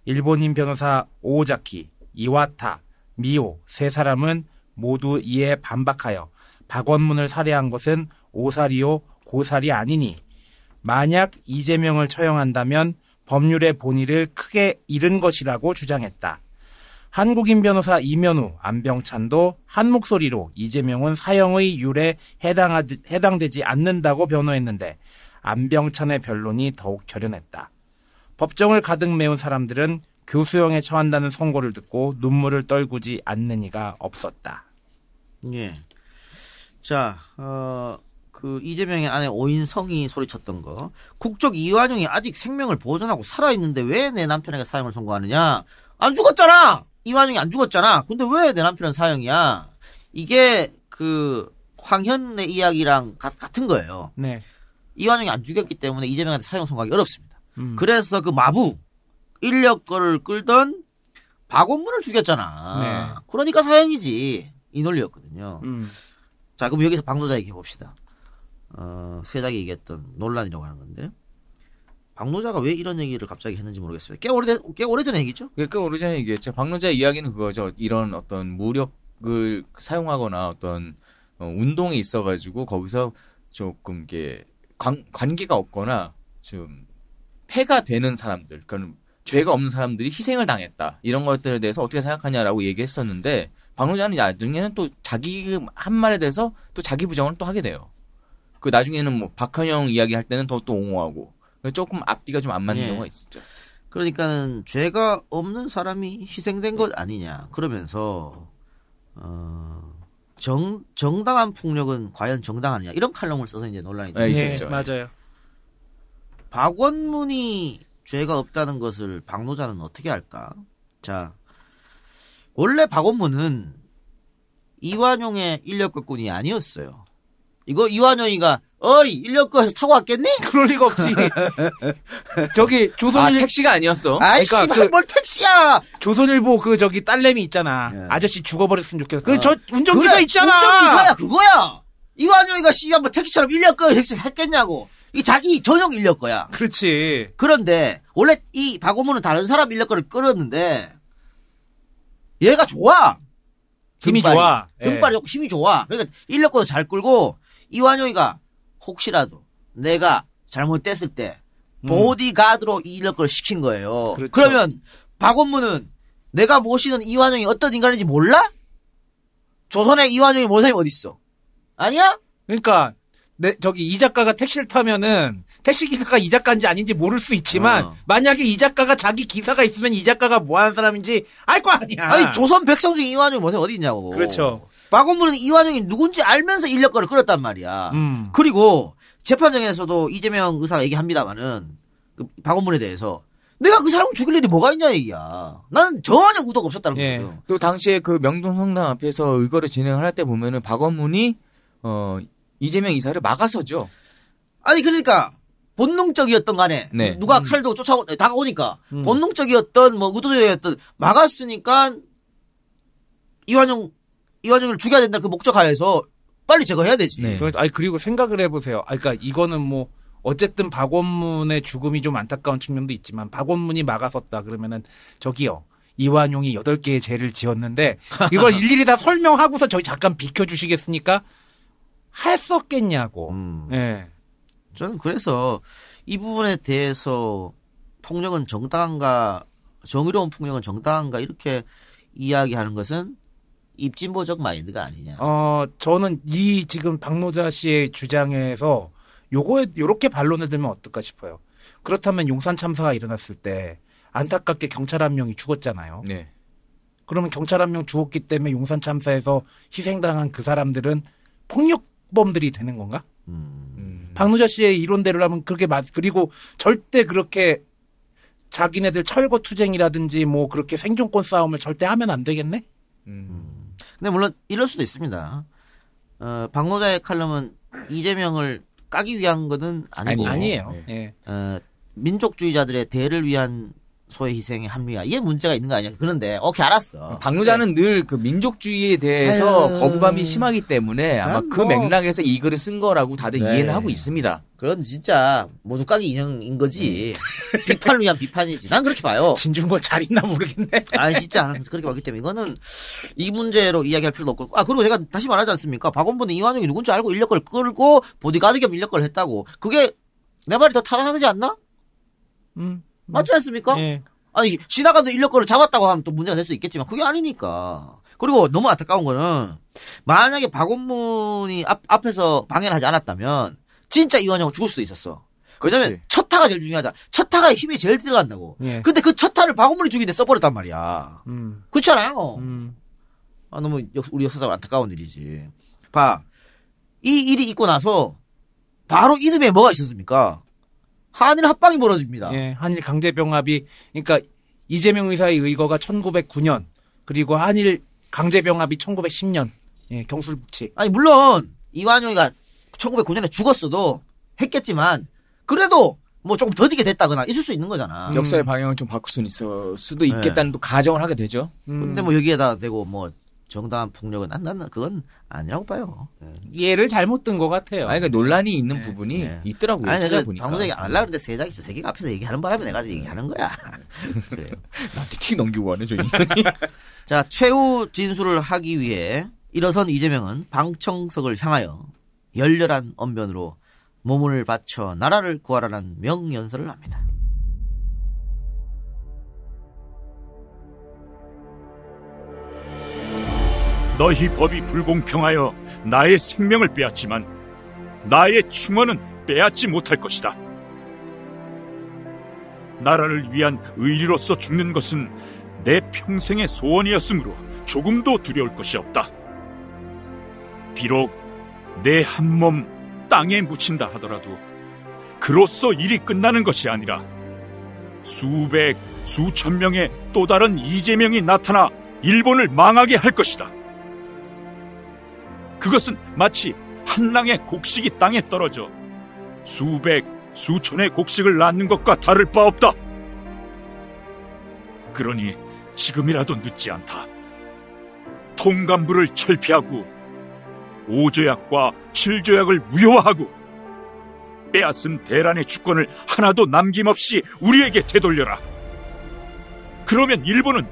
일본인 변호사 오오자키, 이와타, 미오 세 사람은 모두 이에 반박하여 박원문을 살해한 것은 오살이요 고살이 아니니 만약 이재명을 처형한다면 법률의 본의를 크게 잃은 것이라고 주장했다. 한국인 변호사 이면우, 안병찬도 한 목소리로 이재명은 사형의 율에 해당하 해당되지 않는다고 변호했는데 안병찬의 변론이 더욱 결연했다. 법정을 가득 메운 사람들은 교수형에 처한다는 선고를 듣고 눈물을 떨구지 않는 이가 없었다. 예. 자, 어, 그 이재명의 아내 오인성이 소리쳤던 거 국적 이완용이 아직 생명을 보존하고 살아있는데 왜 내 남편에게 사형을 선고하느냐 안 죽었잖아 이완용이 안 죽었잖아 근데 왜 내 남편은 사형이야 이게 그 황현의 이야기랑 가, 같은 거예요 네. 이완용이 안 죽였기 때문에 이재명한테 사형 선고하기 어렵습니다 음. 그래서 그 마부 인력 거를 끌던 박원문을 죽였잖아 네. 그러니까 사형이지 이 논리였거든요 음. 자 그럼 여기서 방도자 얘기해 봅시다 어, 세작이 얘기했던 논란이라고 하는 건데 박노자가 왜 이런 얘기를 갑자기 했는지 모르겠어요. 꽤 오래 꽤 오래전 얘기죠? 꽤 오래전 얘기였죠. 박노자 이야기는 그거죠. 이런 어떤 무력을 사용하거나 어떤 어, 운동에 있어가지고 거기서 조금 게 관, 관계가 없거나 좀 폐가 되는 사람들, 그러니까 죄가 없는 사람들이 희생을 당했다 이런 것들에 대해서 어떻게 생각하냐라고 얘기했었는데 박노자는 나중에는 또 자기 한 말에 대해서 또 자기 부정을 또 하게 돼요. 그 나중에는 뭐 박한영 이야기 할 때는 더 또 옹호하고 조금 앞뒤가 좀 안 맞는 예. 경우가 있었죠. 그러니까는 죄가 없는 사람이 희생된 것 아니냐 그러면서 어, 정 정당한 폭력은 과연 정당하냐 이런 칼럼을 써서 이제 논란이 네, 있었죠. 예, 맞아요. 박원문이 죄가 없다는 것을 박노자는 어떻게 할까? 자, 원래 박원문은 이완용의 인력거꾼이 아니었어요. 이거 이완영이가 어이 인력거에서 타고 왔겠니? 그럴 리가 없지. 저기 조선일 아, 택시가 아니었어. 아이씨 그러니까 그, 뭘 택시야? 조선일보 그 저기 딸내미 있잖아. 예. 아저씨 죽어버렸으면 좋겠어. 그저 어. 운전기사 그래, 있잖아. 운전기사야 그거야. 이완영이가 씨가 뭐 택시처럼 인력거에 택시 했겠냐고. 이 자기 전용 인력거야. 그렇지. 그런데 원래 이박오문는 다른 사람 인력거를 끌었는데 얘가 좋아. 힘이 등이 좋아. 등발이 예. 좋고 힘이 좋아. 그러니까 인력거도 잘 끌고 이완용이가 혹시라도 내가 잘못됐을 때 음. 보디가드로 일을 걸 시킨 거예요. 그렇죠. 그러면 박원무는 내가 모시는 이완용이 어떤 인간인지 몰라? 조선의 이완용이 모는 사람이 어딨어? 아니야? 그러니까 내 저기 이 작가가 택시를 타면은 택시 기사가 이 작가인지 아닌지 모를 수 있지만 어. 만약에 이 작가가 자기 기사가 있으면 이 작가가 뭐 하는 사람인지 알 거 아니야. 아니 조선 백성 중 이완용 이 모세 어디 있냐고. 그렇죠. 박원부는 이완용이 누군지 알면서 인력거를 끌었단 말이야. 음. 그리고 재판정에서도 이재명 의사가 얘기합니다만은 그 박원문에 대해서 내가 그 사람 죽일 일이 뭐가 있냐 얘기야. 나는 전혀 우도가 없었다는 예. 거거든. 또 당시에 그 명동 성당 앞에서 의거를 진행할 을때 보면은 박원문이 어 이재명 이사를 막아서죠. 아니 그러니까 본능적이었던 간에 네. 누가 음. 칼도 쫓아 네, 다가오니까 음. 본능적이었던 뭐 의도적이었던 막았으니까 이완용 이관영을 죽여야 된다 그 목적 하에서 빨리 제거해야 되지. 네. 아니 그리고 생각을 해보세요. 아 그러니까 이거는 뭐 어쨌든 박원문의 죽음이 좀 안타까운 측면도 있지만 박원문이 막아섰다 그러면은 저기요. 이완용이 8 개의 죄를 지었는데 이걸 일일이 다 설명하고서 저희 잠깐 비켜 주시겠습니까? 했었겠냐고. 음. 예. 저는 그래서 이 부분에 대해서 폭력은 정당한가 정의로운 폭력은 정당한가 이렇게 이야기하는 것은 입진보적 마인드가 아니냐. 어, 저는 이 지금 박노자 씨의 주장에서 요거에 요렇게 반론을 들면 어떨까 싶어요. 그렇다면 용산 참사가 일어났을 때 안타깝게 경찰 한 명이 죽었잖아요. 네. 그러면 경찰 한 명 죽었기 때문에 용산 참사에서 희생당한 그 사람들은 폭력범들이 되는 건가? 음. 음. 박노자 씨의 이론대로 라면 그렇게 맞 그리고 절대 그렇게 자기네들 철거 투쟁이라든지 뭐 그렇게 생존권 싸움을 절대 하면 안 되겠네. 음. 근데 네, 물론 이럴 수도 있습니다. 어, 박노자의 칼럼은 이재명을 까기 위한 거는 아니고 아니, 에요 네. 예. 어, 민족주의자들의 대를 위한 소의 희생의 합리화 이게 문제가 있는 거 아니야? 그런데 오케이 알았어. 박노자는 네. 늘그 민족주의에 대해서 에이... 거부감이 심하기 때문에 아마 그 뭐... 그 맥락에서 이 글을 쓴 거라고 다들 네. 이해를 하고 있습니다. 그건 진짜 모두까기 인형인 거지 네. 비판을 위한 비판이지. 난 그렇게 봐요. 진중권 잘 있나 모르겠네. 아니 진짜 그렇게 봤기 때문에 이거는 이 문제로 이야기할 필요도 없고 아 그리고 제가 다시 말하지 않습니까? 박원부는 이완용이 누군지 알고 인력거를 끌고 보디가드 겸 인력거를 했다고 그게 내 말이 더 타당하지 않나? 음. 네. 맞지 않습니까? 네. 아니 지나가도 인력거를 잡았다고 하면 또 문제가 될 수 있겠지만 그게 아니니까. 그리고 너무 안타까운 거는 만약에 박원문이 앞, 앞에서 방해를 하지 않았다면 진짜 이완영은 죽을 수도 있었어. 왜냐면 첫 타가 제일 중요하잖아. 첫 타가 힘이 제일 들어간다고. 예. 근데 그 첫 타를 박원문이 죽이는데 써버렸단 말이야. 음. 그렇잖아요. 음. 아 너무 역, 우리 역사상 안타까운 일이지. 봐. 이 일이 있고 나서 바로 이듬해 뭐가 있었습니까? 한일 합방이 벌어집니다. 예, 한일 강제 병합이 그러니까 이재명 의사의 의거가 1909년 그리고 한일 강제 병합이 1910년 예, 경술북치. 아니 물론 이완용이가 1909년에 죽었어도 했겠지만 그래도 뭐 조금 더디게 됐다거나 있을 수 있는 거잖아. 역사의 방향을 좀 바꿀 수는 있어 수도 네. 있겠다는 네. 또 가정을 하게 되죠. 음. 근데 뭐 여기에다 대고 뭐 정당한 폭력은 난, 난 그건 아니라고 봐요. 네. 예를 잘못 든 것 같아요. 아니, 그러니까 논란이 있는 네. 부분이 네. 있더라고요. 아니, 찾아보니까. 방송에 안나오는데 세 장이 세 개가 앞에서 얘기하는 바람에 내가 얘기하는 거야. 그래 나한테 튀 넘기고 가네, 저 인간이. 자, 최후 진술을 하기 위해 일어선 이재명은 방청석을 향하여 열렬한 언변으로 몸을 바쳐 나라를 구하라는 명연설을 합니다. 너희 법이 불공평하여 나의 생명을 빼앗지만 나의 충원은 빼앗지 못할 것이다. 나라를 위한 의리로서 죽는 것은 내 평생의 소원이었으므로 조금도 두려울 것이 없다. 비록 내 한 몸 땅에 묻힌다 하더라도 그로써 일이 끝나는 것이 아니라 수백, 수천 명의 또 다른 이재명이 나타나 일본을 망하게 할 것이다. 그것은 마치 한낭의 곡식이 땅에 떨어져 수백, 수천의 곡식을 낳는 것과 다를 바 없다. 그러니 지금이라도 늦지 않다. 통감부를 철폐하고 오조약과 칠조약을 무효화하고 빼앗은 대란의 주권을 하나도 남김없이 우리에게 되돌려라. 그러면 일본은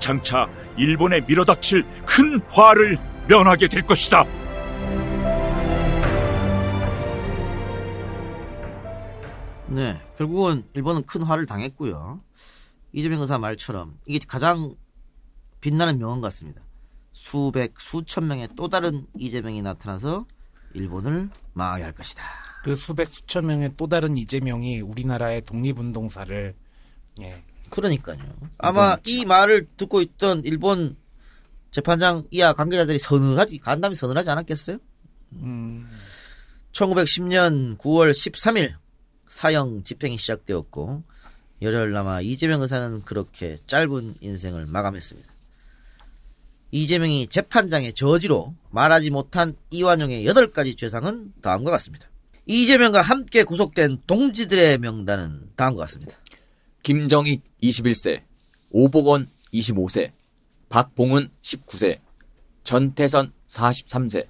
장차 일본에 밀어닥칠 큰 화를 면하게 될 것이다. 네, 결국은 일본은 큰 화를 당했고요. 이재명 의사 말처럼 이게 가장 빛나는 명언 같습니다. 수백 수천 명의 또 다른 이재명이 나타나서 일본을 망하게 할 것이다. 그 수백 수천 명의 또 다른 이재명이 우리나라의 독립운동사를 예. 그러니까요. 아마 이 말을 듣고 있던 일본 재판장 이하 관계자들이 서늘하지 간담이 서늘하지 않았겠어요? 음. 1910년 9월 13일 사형 집행이 시작되었고 열흘 남아 이재명 의사는 그렇게 짧은 인생을 마감했습니다. 이재명이 재판장의 저지로 말하지 못한 이완용의 8가지 죄상은 다음과 같습니다. 이재명과 함께 구속된 동지들의 명단은 다음과 같습니다. 김정익 21세, 오복원 25세, 박봉은 19세, 전태선 43세,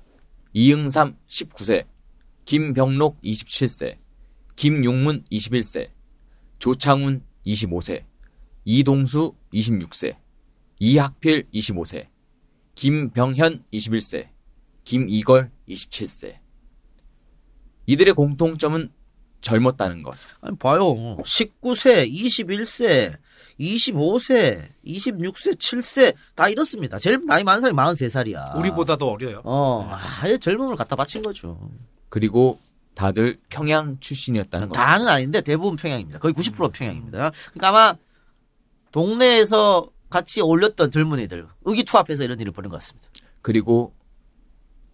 이응삼 19세, 김병록 27세, 김용문 21세, 조창훈 25세, 이동수 26세, 이학필 25세, 김병현 21세, 김이걸 27세. 이들의 공통점은 젊었다는 것. 아니, 봐요. 19세, 21세, 25세, 26세, 7세 다 이렇습니다. 제일 나이 많은 사람이 43살이야. 우리보다도 어려요. 어, 아예 젊음을 갖다 바친 거죠. 그리고 다들 평양 출신이었다는 거. 다는 아닌데 대부분 평양입니다. 거의 90% 평양입니다. 그러니까 아마 동네에서 같이 어울렸던 젊은이들 의기투합해서 이런 일을 벌인 것 같습니다. 그리고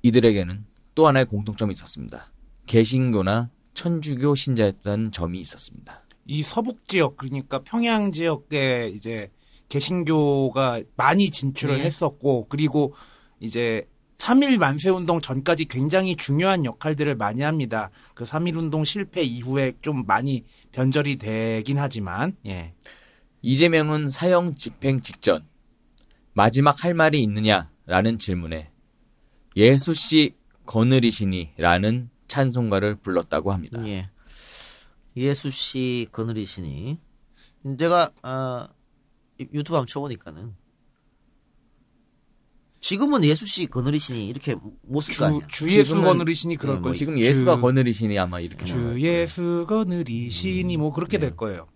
이들에게는 또 하나의 공통점이 있었습니다. 개신교나 천주교 신자였던 점이 있었습니다. 이 서북 지역 그러니까 평양 지역에 이제 개신교가 많이 진출을 네. 했었고 그리고 이제 3일 만세 운동 전까지 굉장히 중요한 역할들을 많이 합니다. 그 3일 운동 실패 이후에 좀 많이 변절이 되긴 하지만 예. 이재명은 사형 집행 직전 마지막 할 말이 있느냐라는 질문에 예수 씨 거느리시니라는 찬송가를 불렀다고 합니다. 예. 예수 씨 거느리시니 제가 아, 유튜브 한번 쳐보니까는 지금은 예수 씨 거느리시니 이렇게 못쓸거 아니야. 주 예수 거느리시니 그럴 네, 뭐 거예요. 지금 예수가 주, 거느리시니 아마 이렇게 주 예수 거느리시니 음, 뭐 그렇게 네. 될 거예요.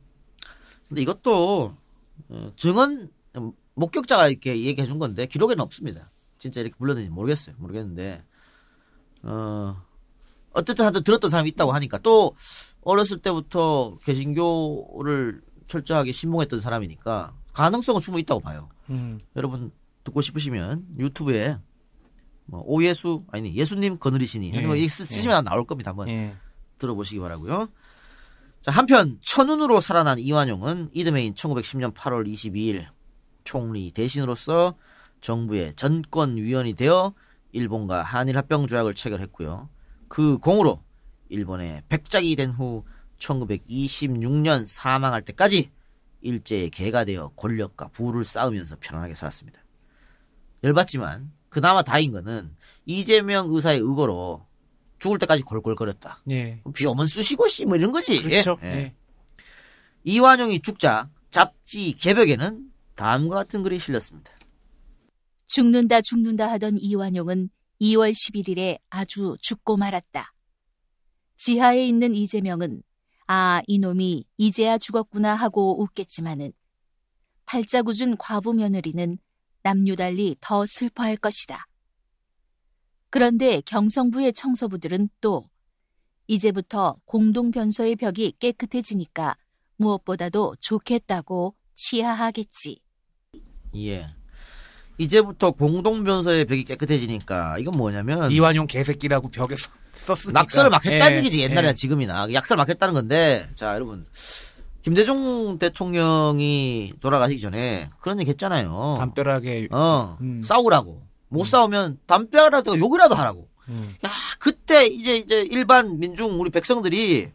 근데 이것도 어, 증언 목격자가 이렇게 얘기해 준 건데 기록에는 없습니다. 진짜 이렇게 불렀는지 모르겠어요. 모르겠는데 어 어쨌든 하여튼 들었던 사람이 있다고 하니까 또 어렸을 때부터 개신교를 철저하게 신봉했던 사람이니까 가능성은 충분히 있다고 봐요. 음. 여러분 듣고 싶으시면 유튜브에 뭐 오예수 아니 예수님 거느리시니 예. 뭐 쓰시면 예. 나올 겁니다. 한번 예. 들어보시기 바라고요. 자 한편 천운으로 살아난 이완용은 이듬해인 1910년 8월 22일 총리 대신으로서 정부의 전권위원이 되어 일본과 한일 합병 조약을 체결했고요. 그 공으로 일본의 백작이 된 후 1926년 사망할 때까지 일제의 개가 되어 권력과 부를 쌓으면서 편안하게 살았습니다. 열받지만 그나마 다인 거는 이재명 의사의 의거로 죽을 때까지 골골거렸다. 예. 비염은 쑤시고 씨 뭐 이런 거지. 그렇죠. 예. 예. 이완용이 죽자 잡지 개벽에는 다음과 같은 글이 실렸습니다. 죽는다 죽는다 하던 이완용은 2월 11일에 아주 죽고 말았다. 지하에 있는 이재명은 아, 이놈이 이제야 죽었구나 하고 웃겠지만은 팔자구준 과부 며느리는 남유달리 더 슬퍼할 것이다. 그런데 경성부의 청소부들은 또 이제부터 공동변소의 벽이 깨끗해지니까 무엇보다도 좋겠다고 치하하겠지. 예. 이제부터 공동 변서의 벽이 깨끗해지니까 이건 뭐냐면 이완용 개새끼라고 벽에 썼으니까 낙서를 막 했다는 예, 얘기지 옛날이나 예. 지금이나 약사를 막 했다는 건데 자 여러분 김대중 대통령이 돌아가시기 전에 그런 얘기 했잖아요. 담벼락에 어 음. 싸우라고 못 음. 싸우면 담벼락에 욕이라도 하라고. 음. 야 그때 이제 이제 일반 민중 우리 백성들이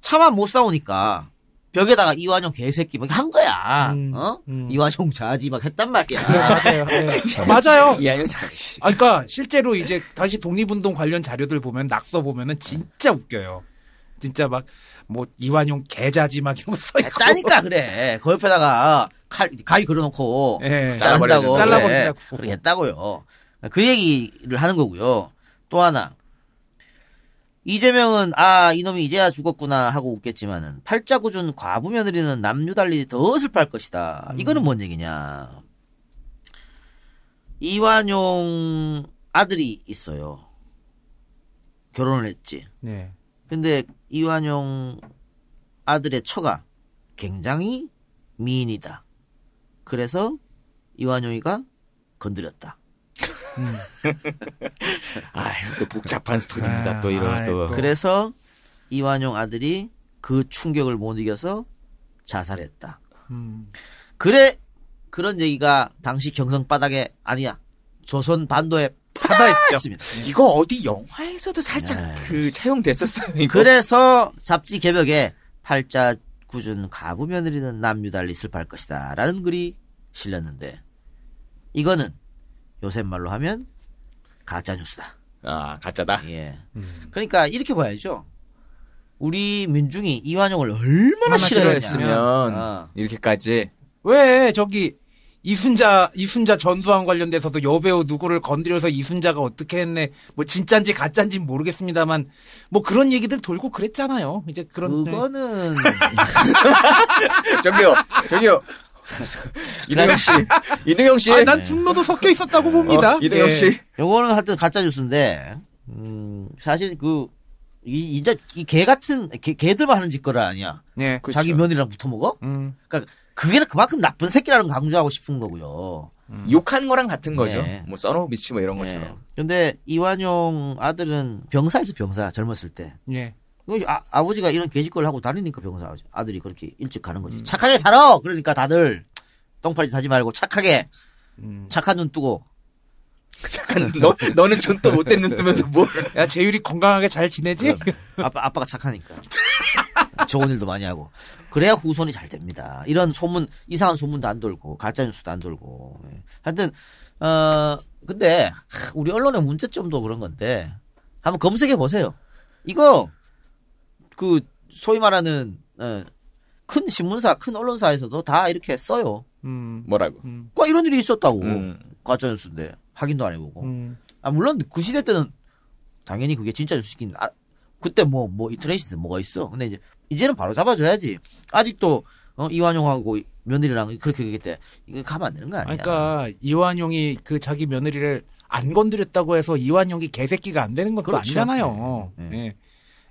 차마 못 싸우니까 벽에다가 이완용 개새끼 막 한 거야. 음, 어? 음. 이완용 자지 막 했단 말이야. 네, 맞아요. 네. 맞아요. 야, 자식. 아, 그러니까 실제로 이제 다시 독립운동 관련 자료들 보면 낙서 보면은 진짜 웃겨요. 진짜 막 뭐 이완용 개자지 막 이런 거써 있고. 따니까 그래. 그 옆에다가 칼 가위 그려놓고 네. 예. 자른다고 잘라버린다고 그 그러겠다고요. 그 얘기를 하는 거고요. 또 하나 이재명은 아 이놈이 이제야 죽었구나 하고 웃겠지만은 팔자구준 과부 며느리는 남유달리 더 슬퍼할 것이다. 음. 이거는 뭔 얘기냐? 이완용 아들이 있어요. 결혼을 했지. 네. 근데 이완용 아들의 처가 굉장히 미인이다. 그래서 이완용이가 건드렸다. 음. 아또 복잡한 스토리입니다. 또 이런 아, 또. 또. 그래서 이완용 아들이 그 충격을 못 이겨서 자살했다. 음. 그래 그런 얘기가 당시 경성 바닥에 아니야 조선 반도에 파다했습니다. 예. 이거 어디 영화에서도 살짝 네. 그 차용됐었어요. 이거. 그래서 잡지 개벽에 팔자 꾸준 가부 며느리는 남유달리 슬퍼할 것이다라는 글이 실렸는데 이거는 요새 말로 하면 가짜 뉴스다. 아 가짜다. 예. 음. 그러니까 이렇게 봐야죠. 우리 민중이 이완용을 얼마나 싫어했으면 아. 이렇게까지 왜 저기 이순자 이순자 전두환 관련돼서도 여배우 누구를 건드려서 이순자가 어떻게 했네 뭐 진짠지 가짠지 모르겠습니다만 뭐 그런 얘기들 돌고 그랬잖아요 이제 그런 그거는 네. 저기요 저기요 이동영 씨, 이동영 씨. 아, 난 분노도 섞여 있었다고 봅니다. 어, 이동영 씨. 예. 요거는 하여튼 가짜 뉴스인데, 음, 사실 그, 이, 이제, 이개 같은, 개, 개들만 하는 짓거라 아니야. 예. 그 자기 그렇죠. 면이랑 붙어 먹어? 음. 그니까, 그게 그만큼 나쁜 새끼라는 강조하고 싶은 거고요. 음. 욕하는 거랑 같은 거죠. 네. 뭐 써놓고 미치 뭐 이런 네. 것처럼. 근데 이완용 아들은 병사에서 병사 젊었을 때. 네. 아, 아버지가 이런 개짓걸 하고 다니니까 병사 아들이 그렇게 일찍 가는 거지. 음. 착하게 살아. 그러니까 다들 똥파리 하지 말고 착하게 음. 착한 눈 뜨고. 착한 너 너는 전 또 못된 눈 뜨면서 뭐. 야 재율이 건강하게 잘 지내지? 어. 아빠 아빠가 착하니까. 좋은 일도 많이 하고 그래야 후손이 잘 됩니다. 이런 소문 이상한 소문도 안 돌고 가짜 뉴스도 안 돌고 예. 하여튼 어 근데 우리 언론의 문제점도 그런 건데 한번 검색해 보세요. 이거 그 소위 말하는 에, 어, 큰 신문사, 큰 언론사에서도 다 이렇게 써요. 음. 뭐라고? 음. 과 이런 일이 있었다고. 음. 가짜 뉴스인데 확인도 안 해보고. 음. 아 물론 그 시대 때는 당연히 그게 진짜 뉴스긴. 아, 그때 뭐뭐 뭐, 뭐 인터넷이 뭐가 있어. 근데 이제 이제는 바로 잡아줘야지. 아직도 어, 이완용하고 며느리랑 그렇게 그기대 이거 가면 안 되는 거 아니야? 그러니까 이완용이 그 자기 며느리를 안 건드렸다고 해서 이완용이 개새끼가 안 되는 것도 그렇죠. 아니잖아요. 네. 네. 네.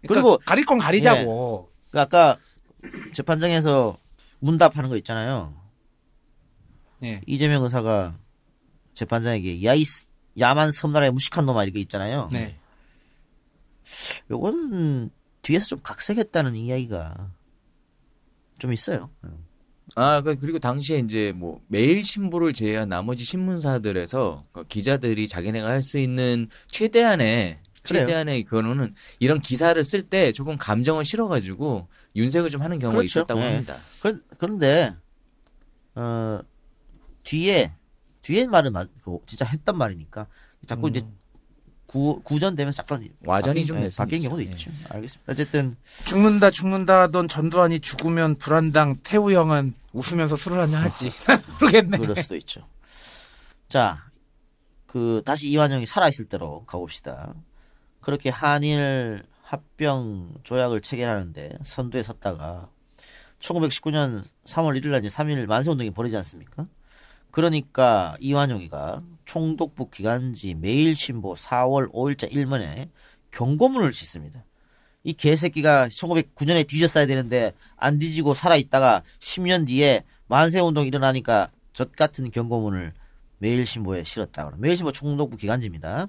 그러니까 그리고 가릴 건 가리자고. 예. 그러니까 아까 재판장에서 문답하는 거 있잖아요. 예. 이재명 의사가 재판장에게 야이 야만 섬나라의 무식한 놈아 이렇게 있잖아요. 네. 요거는 뒤에서 좀 각색했다는 이야기가 좀 있어요. 음. 아, 그, 그리고 당시에 이제 뭐 매일 신보를 제외한 나머지 신문사들에서 그 기자들이 자기네가 할 수 있는 최대한의 그래요. 최대한의 그거는 이런 기사를 쓸 때 조금 감정을 실어가지고 윤색을 좀 하는 경우가 그렇죠. 있었다고 네. 합니다. 그, 그런데 어, 뒤에 뒤에 말은 맞, 그 진짜 했단 말이니까 자꾸 음. 이제 구, 구전되면서 약 와전이 바뀐, 좀 예, 바뀐 경우도 예. 있죠. 알겠습니다. 어쨌든 죽는다 죽는다 하던 전두환이 죽으면 불안당 태우 형은 웃으면서 술을 한잔 할지 어, 모르겠네. 그럴 수도 있죠. 자, 그 다시 이완영이 살아 있을 때로 가봅시다. 그렇게 한일 합병 조약을 체결하는데 선두에 섰다가 1919년 3월 1일 날이 3일 만세운동이 벌어지지 않습니까? 그러니까 이완용이가 총독부 기간지 매일신보 4월 5일자 일면에 경고문을 씻습니다. 이 개새끼가 1909년에 뒤졌어야 되는데 안 뒤지고 살아있다가 10년 뒤에 만세운동이 일어나니까 젖 같은 경고문을 매일신보에 실었다. 매일신보 총독부 기간지입니다.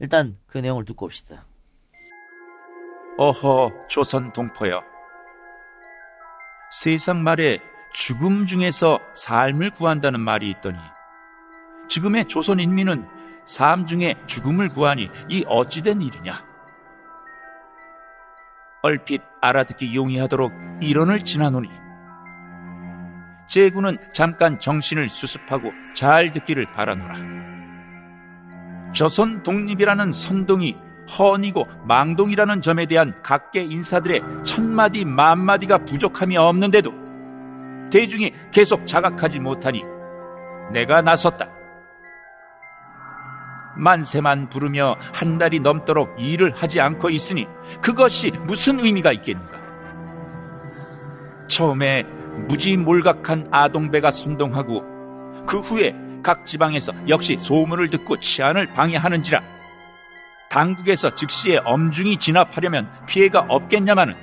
일단 그 내용을 듣고 옵시다. 어허 조선 동포여 세상 말에 죽음 중에서 삶을 구한다는 말이 있더니 지금의 조선 인민은 삶 중에 죽음을 구하니 이 어찌된 일이냐? 얼핏 알아듣기 용이하도록 일론을 지나노니 제군은 잠깐 정신을 수습하고 잘 듣기를 바라노라. 조선 독립이라는 선동이 헌이고 망동이라는 점에 대한 각계 인사들의 천마디 만마디가 부족함이 없는데도 대중이 계속 자각하지 못하니 내가 나섰다. 만세만 부르며 한 달이 넘도록 일을 하지 않고 있으니 그것이 무슨 의미가 있겠는가? 처음에 무지몰각한 아동배가 선동하고 그 후에 각 지방에서 역시 소문을 듣고 치안을 방해하는지라 당국에서 즉시에 엄중히 진압하려면 피해가 없겠냐마는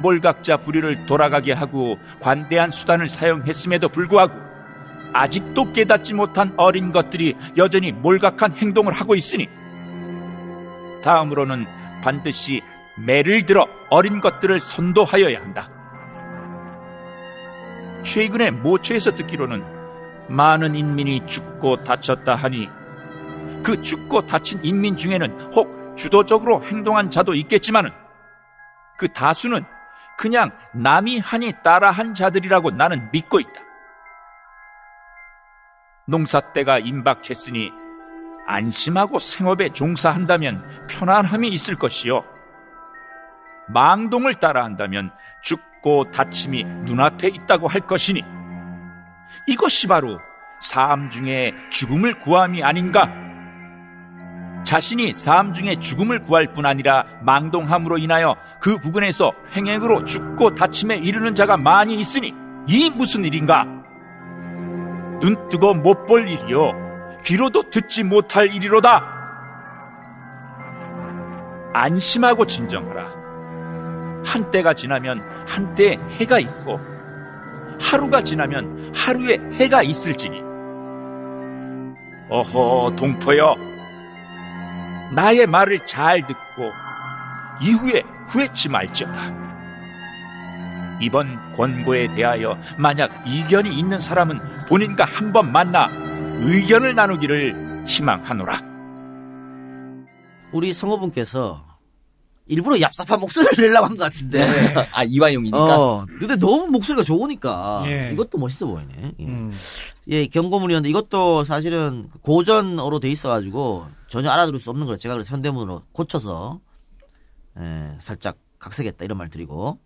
몰각자 부류를 돌아가게 하고 관대한 수단을 사용했음에도 불구하고 아직도 깨닫지 못한 어린 것들이 여전히 몰각한 행동을 하고 있으니 다음으로는 반드시 매를 들어 어린 것들을 선도하여야 한다. 최근에 모처에서 듣기로는 많은 인민이 죽고 다쳤다 하니 그 죽고 다친 인민 중에는 혹 주도적으로 행동한 자도 있겠지만그 다수는 그냥 남이 하니 따라한 자들이라고 나는 믿고 있다. 농사 때가 임박했으니 안심하고 생업에 종사한다면 편안함이 있을 것이요. 망동을 따라한다면 죽고 다침이 눈앞에 있다고 할 것이니 이것이 바로 삶 중에 죽음을 구함이 아닌가? 자신이 삶 중에 죽음을 구할 뿐 아니라 망동함으로 인하여 그 부근에서 행행으로 죽고 다침에 이르는 자가 많이 있으니 이 무슨 일인가? 눈 뜨고 못 볼 일이요. 귀로도 듣지 못할 일이로다. 안심하고 진정하라. 한때가 지나면 한때 해가 있고 하루가 지나면 하루에 해가 있을지니. 어허, 동포여. 나의 말을 잘 듣고 이후에 후회치 말지어다. 이번 권고에 대하여 만약 이견이 있는 사람은 본인과 한번 만나 의견을 나누기를 희망하노라. 우리 성호분께서 일부러 얍삽한 목소리를 내려고 한 것 같은데. 네. 아, 이완용이니까? 어, 근데 너무 목소리가 좋으니까. 예. 이것도 멋있어 보이네. 예. 음. 예, 경고문이었는데 이것도 사실은 고전어로 돼 있어가지고 전혀 알아들을 수 없는 걸 제가 그래서 현대문으로 고쳐서, 예, 살짝 각색했다 이런 말 드리고.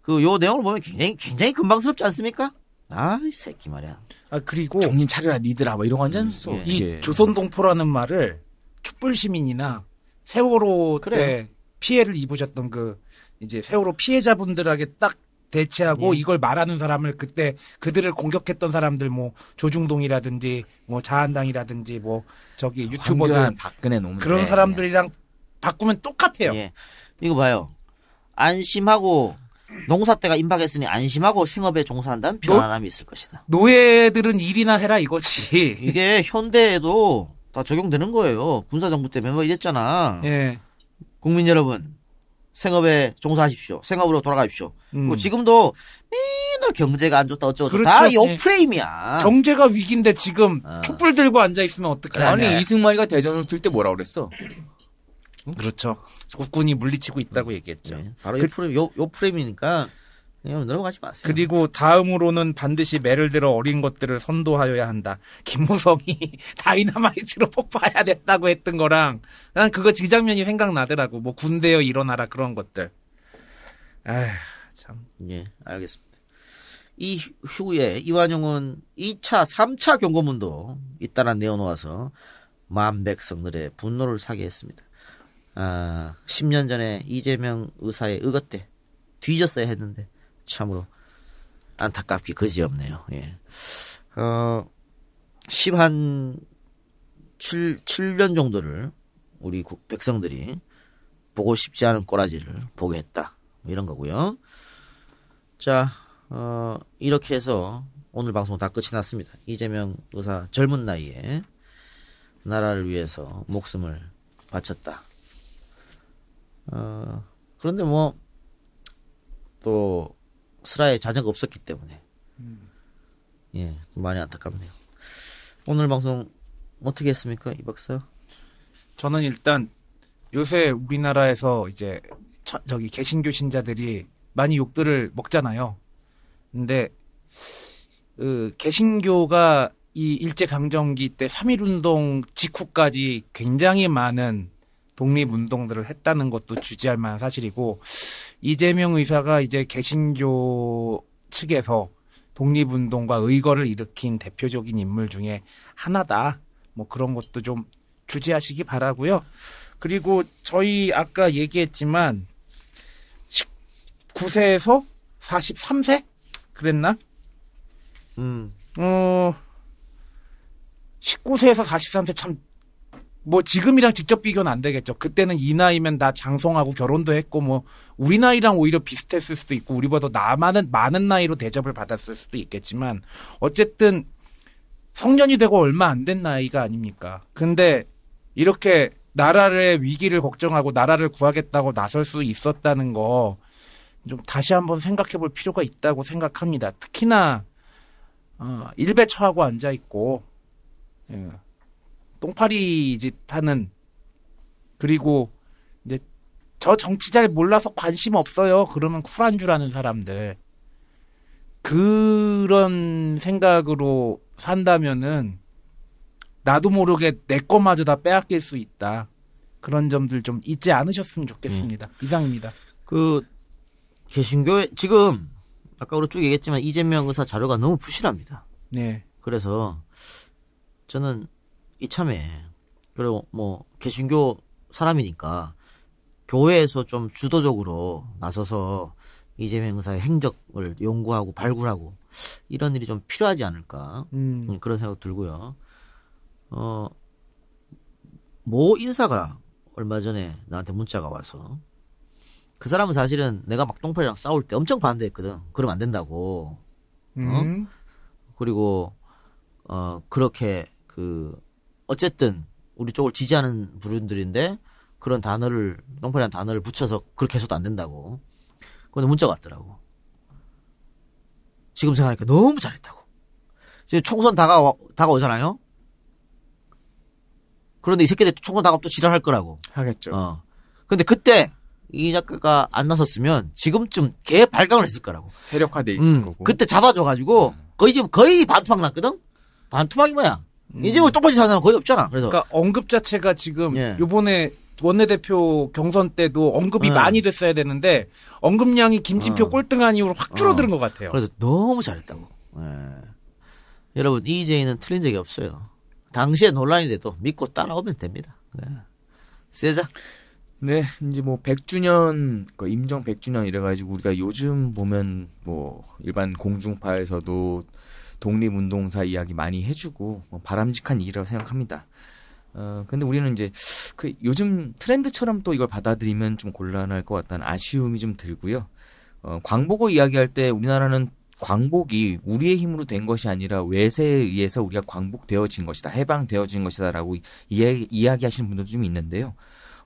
그, 요 내용을 보면 굉장히, 굉장히 금방스럽지 않습니까? 아, 이 새끼 말이야. 아, 그리고. 정신 차려라, 니들아. 뭐 이런 거 완전 음, 예. 이 예. 조선동포라는 말을 촛불 시민이나 세월호 그래. 때 피해를 입으셨던 그 이제 세월호 피해자분들에게 딱 대체하고 예. 이걸 말하는 사람을 그때 그들을 공격했던 사람들 뭐 조중동이라든지 뭐 자한당이라든지 뭐 저기 유튜버들 박근혜 노 그런 사람들이랑 바꾸면 똑같아요. 예. 이거 봐요. 안심하고 농사 때가 임박했으니 안심하고 생업에 종사한다면 편안함이 있을 것이다. 노예들은 일이나 해라 이거지. 이게 현대에도 다 적용되는 거예요. 군사정부 때 몇번 뭐 이랬잖아. 예. 국민 여러분 생업에 종사하십시오. 생업으로 돌아가십시오. 음. 그리고 뭐 지금도 맨날 경제가 안 좋다 어쩌고 그렇죠. 다이 예. 프레임이야. 경제가 위기인데 지금 어. 촛불 들고 앉아 있으면 어떡해. 아니 이승만이가 대전을 들 때 뭐라 그랬어? 응? 그렇죠. 국군이 물리치고 있다고 얘기했죠. 네. 바로 그, 요 프레임, 요, 요 프레임이니까 예, 넘어가지 마세요. 그리고 다음으로는 반드시 매를 들어 어린 것들을 선도하여야 한다. 김무성이 다이나마이트로 폭파해야 됐다고 했던 거랑 난 그거 지 장면이 생각나더라고. 뭐 군대여 일어나라 그런 것들. 아휴 참. 예 알겠습니다. 이 후에 이완용은 2차, 3차 경고문도 잇따라 내어놓아서 만백성들의 분노를 사게 했습니다. 아, 10년 전에 이재명 의사의 의거 때 뒤졌어야 했는데 참으로 안타깝게 그지없네요. 예. 어, 10한 7, 7년 정도를 우리 국, 백성들이 보고 싶지 않은 꼬라지를 보게 했다. 이런 거고요. 자, 어, 이렇게 해서 오늘 방송 다 끝이 났습니다. 이재명 의사 젊은 나이에 나라를 위해서 목숨을 바쳤다. 어, 그런데 뭐, 또, 슬라에 자녀가 없었기 때문에 음. 예 많이 안타깝네요. 오늘 방송 어떻게 했습니까, 이 박사? 저는 일단 요새 우리나라에서 이제 처, 저기 개신교 신자들이 많이 욕들을 먹잖아요. 근데 그 개신교가 이 일제 강점기 때3.1 운동 직후까지 굉장히 많은 독립 운동들을 했다는 것도 주지할 만한 사실이고 이재명 의사가 이제 개신교 측에서 독립운동과 의거를 일으킨 대표적인 인물 중에 하나다. 뭐 그런 것도 좀 주지하시기 바라고요. 그리고 저희 아까 얘기했지만 19세에서 43세 그랬나? 음. 어 19세에서 43세 참뭐 지금이랑 직접 비교는 안 되겠죠. 그때는 이 나이면 나 장성하고 결혼도 했고 뭐 우리 나이랑 오히려 비슷했을 수도 있고 우리보다 나많은 많은 나이로 대접을 받았을 수도 있겠지만 어쨌든 성년이 되고 얼마 안 된 나이가 아닙니까? 근데 이렇게 나라를 위기를 걱정하고 나라를 구하겠다고 나설 수 있었다는 거 좀 다시 한번 생각해 볼 필요가 있다고 생각합니다. 특히나 어, 일배 처하고 앉아 있고 예. 똥파리 짓 하는 그리고 이제 저 정치 잘 몰라서 관심 없어요. 그러면 쿨한 줄 아는 사람들 그런 생각으로 산다면은 나도 모르게 내 것마저 다 빼앗길 수 있다. 그런 점들 좀 잊지 않으셨으면 좋겠습니다. 음. 이상입니다. 그개신교 지금 아까 우리 쭉 얘기했지만 이재명 의사 자료가 너무 부실합니다. 네. 그래서 저는 이참에 그리고 뭐 개신교 사람이니까 교회에서 좀 주도적으로 나서서 이재명 의사의 행적을 연구하고 발굴하고 이런 일이 좀 필요하지 않을까 음. 음. 그런 생각 들고요. 어, 모 인사가 얼마 전에 나한테 문자가 와서 그 사람은 사실은 내가 막동팔이랑 싸울 때 엄청 반대했거든. 그러면 안 된다고. 어? 음. 어? 그리고 어 그렇게 그 어쨌든 우리 쪽을 지지하는 부분들인데 그런 단어를 농팔이란 단어를 붙여서 그렇게 해서도 안 된다고. 그런데 문자가 왔더라고. 지금 생각하니까 너무 잘했다고. 이제 총선 다가 다가오잖아요. 그런데 이 새끼들 총선 다가오면 또 지랄할 거라고. 하겠죠. 어. 근데 그때 이 작가가 안 나섰으면 지금쯤 개 발광을 했을 거라고. 세력화돼 있을 음, 거고. 그때 잡아줘가지고 음. 거의 지금 거의 반투막 났거든. 반투막이 뭐야? 음. 이제 뭐 똑같이 사는 사람 거의 없잖아. 그래서 그러니까 언급 자체가 지금 예. 요번에 원내대표 경선 때도 언급이 네. 많이 됐어야 되는데 언급량이 김진표 어. 꼴등한 이후로 확 줄어드는 어. 것 같아요. 그래서 너무 잘했다고. 예. 여러분 이재인은 틀린 적이 없어요. 당시에 논란이 돼도 믿고 따라오면 됩니다. 네. 세자. 네, 이제 뭐 100주년, 그 임정 100주년 이래가지고 우리가 요즘 보면 뭐 일반 공중파에서도 독립운동사 이야기 많이 해주고 뭐 바람직한 일이라고 생각합니다. 어, 근데 우리는 이제 그 요즘 트렌드처럼 또 이걸 받아들이면 좀 곤란할 것 같다는 아쉬움이 좀 들고요. 어, 광복을 이야기할 때 우리나라는 광복이 우리의 힘으로 된 것이 아니라 외세에 의해서 우리가 광복되어진 것이다, 해방되어진 것이다라고 이야기, 이야기하시는 분들도 좀 있는데요.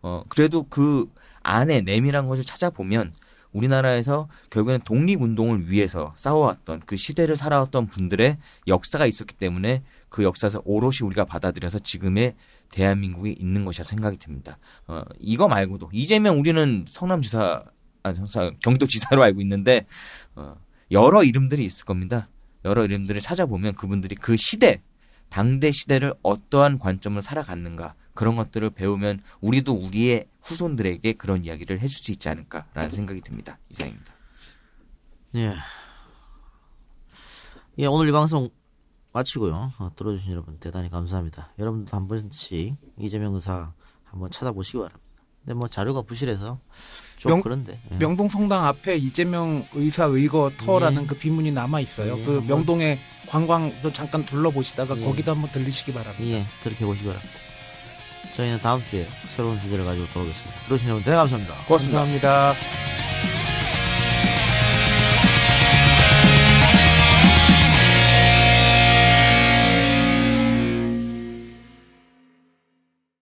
어, 그래도 그 안에 내밀한 것을 찾아보면 우리나라에서 결국에는 독립운동을 위해서 싸워왔던 그 시대를 살아왔던 분들의 역사가 있었기 때문에 그 역사에서 오롯이 우리가 받아들여서 지금의 대한민국이 있는 것이라 생각이 듭니다. 어, 이거 말고도 이재명 우리는 성남지사 아니 성사 경기도지사로 알고 있는데 어, 여러 이름들이 있을 겁니다. 여러 이름들을 찾아보면 그분들이 그 시대 당대 시대를 어떠한 관점을 살아갔는가 그런 것들을 배우면 우리도 우리의 후손들에게 그런 이야기를 해줄 수 있지 않을까라는 생각이 듭니다. 이상입니다. 예. 예, 오늘 이 방송 마치고요. 어, 들어주신 여러분 대단히 감사합니다. 여러분도 한 번씩 이재명 의사 한번 찾아보시기 바랍니다. 근데 뭐 자료가 부실해서 좀 명, 그런데 예. 명동 성당 앞에 이재명 의사 의거 터라는 예. 그 비문이 남아 있어요. 예, 그 명동에 번 관광도 잠깐 둘러보시다가 예. 거기도 한번 들리시기 바랍니다. 예, 그렇게 보시기 바랍니다. 저희는 다음 주에 새로운 주제를 가지고 돌아오겠습니다. 들어주신 여러분 대단 감사합니다. 고맙습니다. 감사합니다.